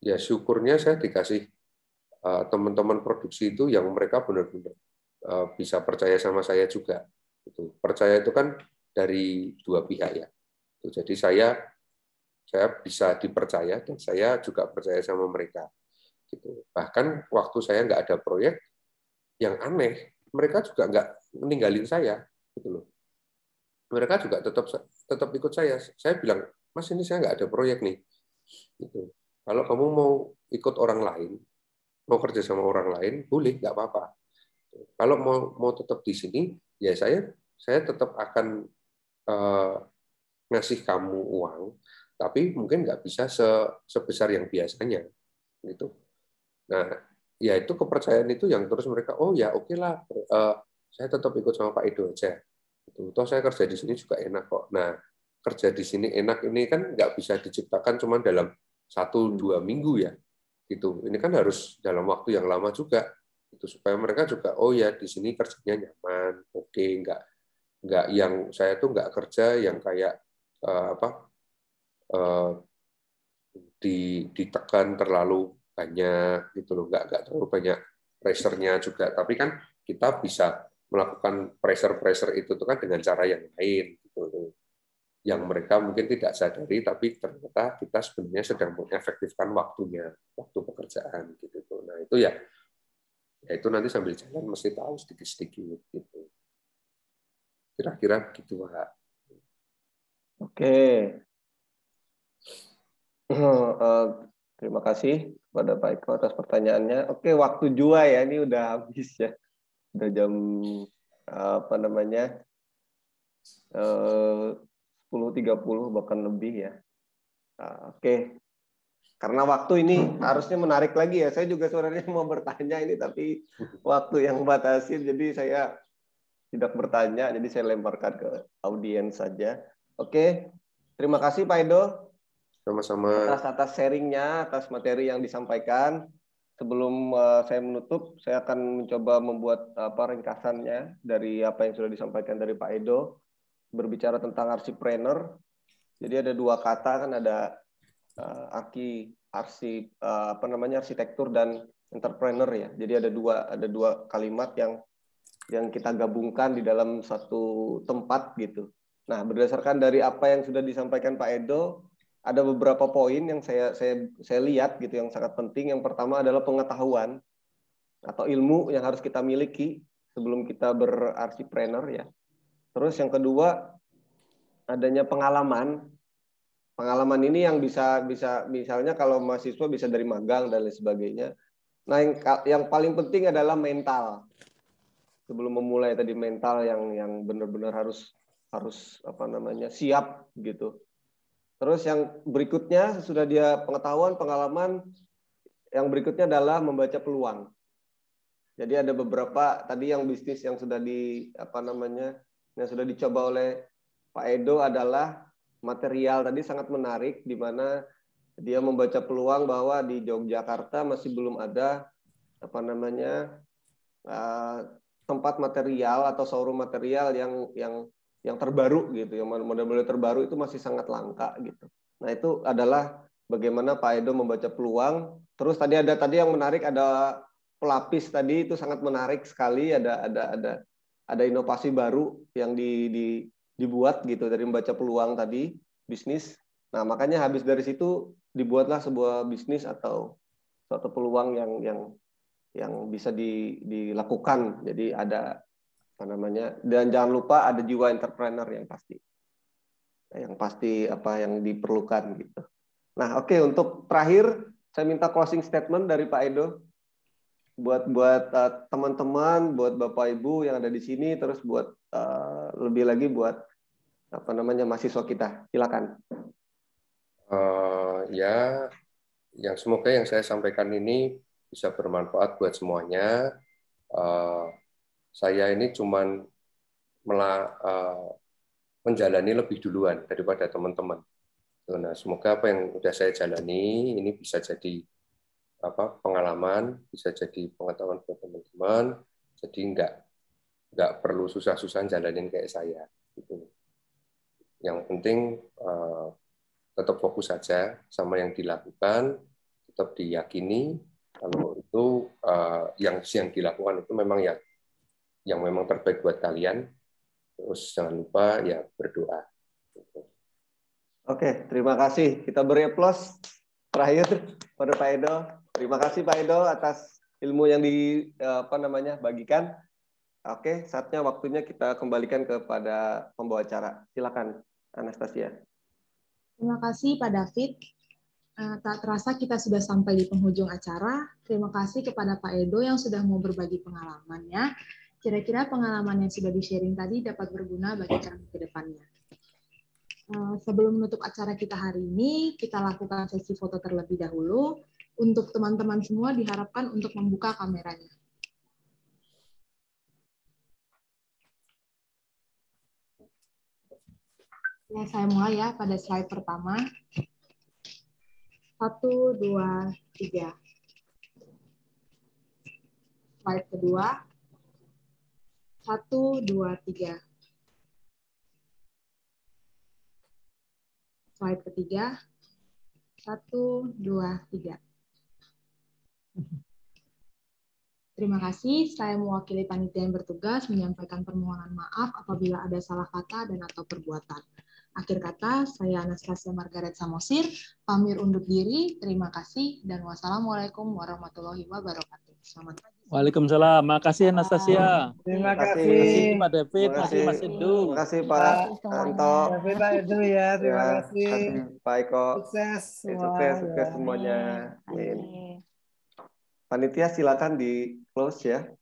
ya syukurnya saya dikasih eh, teman-teman produksi itu yang mereka benar-benar eh, bisa percaya sama saya juga. Itu percaya itu kan dari dua pihak ya. Gitu. Jadi saya saya bisa dipercaya dan saya juga percaya sama mereka. Gitu. Bahkan waktu saya nggak ada proyek yang aneh, mereka juga nggak ninggalin saya, gitu loh. Mereka juga tetap tetap ikut saya. Saya bilang, Mas ini saya nggak ada proyek nih Gitu. Kalau kamu mau ikut orang lain, mau kerja sama orang lain, boleh, nggak apa-apa. Kalau mau mau tetap di sini, ya saya saya tetap akan uh, ngasih kamu uang, tapi mungkin nggak bisa se, sebesar yang biasanya, gitu. Nah, ya itu kepercayaan itu yang terus mereka, oh ya oke okay lah, uh, saya tetap ikut sama Pak Edo aja. Itu toh saya kerja di sini juga enak kok. Nah, kerja di sini enak ini kan nggak bisa diciptakan cuma dalam satu hmm. dua minggu ya gitu ini kan harus dalam waktu yang lama juga itu supaya mereka juga oh ya di sini kerjanya nyaman oke okay, nggak nggak yang saya tuh nggak kerja yang kayak uh, apa uh, di ditekan terlalu banyak gitu loh nggak nggak terlalu banyak pressernya juga tapi kan kita bisa melakukan pressure-pressure itu tuh kan dengan cara yang lain gitu loh yang mereka mungkin tidak sadari tapi ternyata kita sebenarnya sedang mengefektifkan waktunya waktu pekerjaan gitu tuh nah itu ya ya itu nanti sambil jalan mesti tahu sedikit-sedikit gitu kira-kira begitu Pak oke *clears throat* eh, terima kasih kepada Pak Eko atas pertanyaannya oke waktu jua ya ini udah habis ya udah jam eh, apa namanya eh, 10.30 bahkan lebih ya. Nah, oke. Okay. Karena waktu ini harusnya menarik lagi ya. Saya juga sebenarnya *laughs* mau bertanya ini tapi waktu yang batasi jadi saya tidak bertanya jadi saya lemparkan ke audiens saja. Oke. Okay. Terima kasih Pak Edo. Sama-sama. Atas atas sharingnya, atas materi yang disampaikan. Sebelum eh, saya menutup, saya akan mencoba membuat apa ringkasannya dari apa yang sudah disampaikan dari Pak Edo berbicara tentang arsipreneur. Jadi ada dua kata kan ada uh, arki arsip uh, eh, apa namanya arsitektur dan entrepreneur ya. Jadi ada dua ada dua kalimat yang yang kita gabungkan di dalam satu tempat gitu. Nah, berdasarkan dari apa yang sudah disampaikan Pak Edo, ada beberapa poin yang saya saya saya lihat gitu yang sangat penting. Yang pertama adalah pengetahuan atau ilmu yang harus kita miliki sebelum kita berarsipreneur ya. Terus yang kedua adanya pengalaman. Pengalaman ini yang bisa bisa misalnya kalau mahasiswa bisa dari magang dan lain sebagainya. Nah, yang, yang paling penting adalah mental. Sebelum memulai tadi mental yang yang benar-benar harus harus apa namanya? siap gitu. Terus yang berikutnya sudah dia pengetahuan, pengalaman, yang berikutnya adalah membaca peluang. Jadi ada beberapa tadi yang bisnis yang sudah di apa namanya yang sudah dicoba oleh Pak Edo adalah material tadi sangat menarik di mana dia membaca peluang bahwa di Yogyakarta masih belum ada apa namanya eh, tempat material atau showroom material yang yang yang terbaru gitu yang model-model terbaru itu masih sangat langka gitu nah itu adalah bagaimana Pak Edo membaca peluang terus tadi ada tadi yang menarik ada pelapis tadi itu sangat menarik sekali ada ada ada ada inovasi baru yang di, di, dibuat gitu dari membaca peluang tadi bisnis. Nah makanya habis dari situ dibuatlah sebuah bisnis atau suatu peluang yang yang yang bisa di, dilakukan. Jadi ada apa namanya dan jangan lupa ada jiwa entrepreneur yang pasti yang pasti apa yang diperlukan gitu. Nah oke okay, untuk terakhir saya minta closing statement dari Pak Edo buat buat uh, teman-teman, buat Bapak Ibu yang ada di sini, terus buat uh, lebih lagi buat apa namanya mahasiswa kita. Silakan. Uh, ya, yang semoga yang saya sampaikan ini bisa bermanfaat buat semuanya. Uh, saya ini cuman mela, uh, menjalani lebih duluan daripada teman-teman. Nah, semoga apa yang sudah saya jalani ini bisa jadi apa pengalaman, bisa jadi pengetahuan buat teman-teman. Jadi nggak nggak perlu susah-susah jalanin kayak saya. Gitu. Yang penting eh, tetap fokus saja sama yang dilakukan, tetap diyakini kalau itu eh, yang yang dilakukan itu memang ya yang memang terbaik buat kalian. Terus jangan lupa ya berdoa. Gitu. Oke, terima kasih. Kita beri aplaus terakhir *laughs* pada Pak Edo. Terima kasih Pak Edo atas ilmu yang di eh, apa namanya bagikan. Oke, saatnya waktunya kita kembalikan kepada pembawa acara. Silakan Anastasia. Terima kasih Pak David. Eh, tak terasa kita sudah sampai di penghujung acara. Terima kasih kepada Pak Edo yang sudah mau berbagi pengalamannya. Kira-kira pengalaman yang sudah di-sharing tadi dapat berguna bagi kami ke depannya eh, sebelum menutup acara kita hari ini, kita lakukan sesi foto terlebih dahulu untuk teman-teman semua diharapkan untuk membuka kameranya. Ya, saya mulai ya pada slide pertama. Satu, dua, tiga. Slide kedua. Satu, dua, tiga. Slide ketiga. Satu, dua, tiga. Terima kasih, saya mewakili panitia yang bertugas menyampaikan permohonan maaf apabila ada salah kata dan atau perbuatan. Akhir kata, saya Anastasia Margaret Samosir, pamir undur diri, terima kasih, dan wassalamualaikum warahmatullahi wabarakatuh. Selamat pagi. Waalaikumsalam. Makasih Anastasia. Terima kasih. Terima kasih Pak David, terima kasih Mas Indu. Terima kasih Pak Anto. Terima kasih Pak Indu ya, terima kasih. Pak Eko. Sukses. Sukses, sukses semuanya. Amin. Panitia silakan di close ya.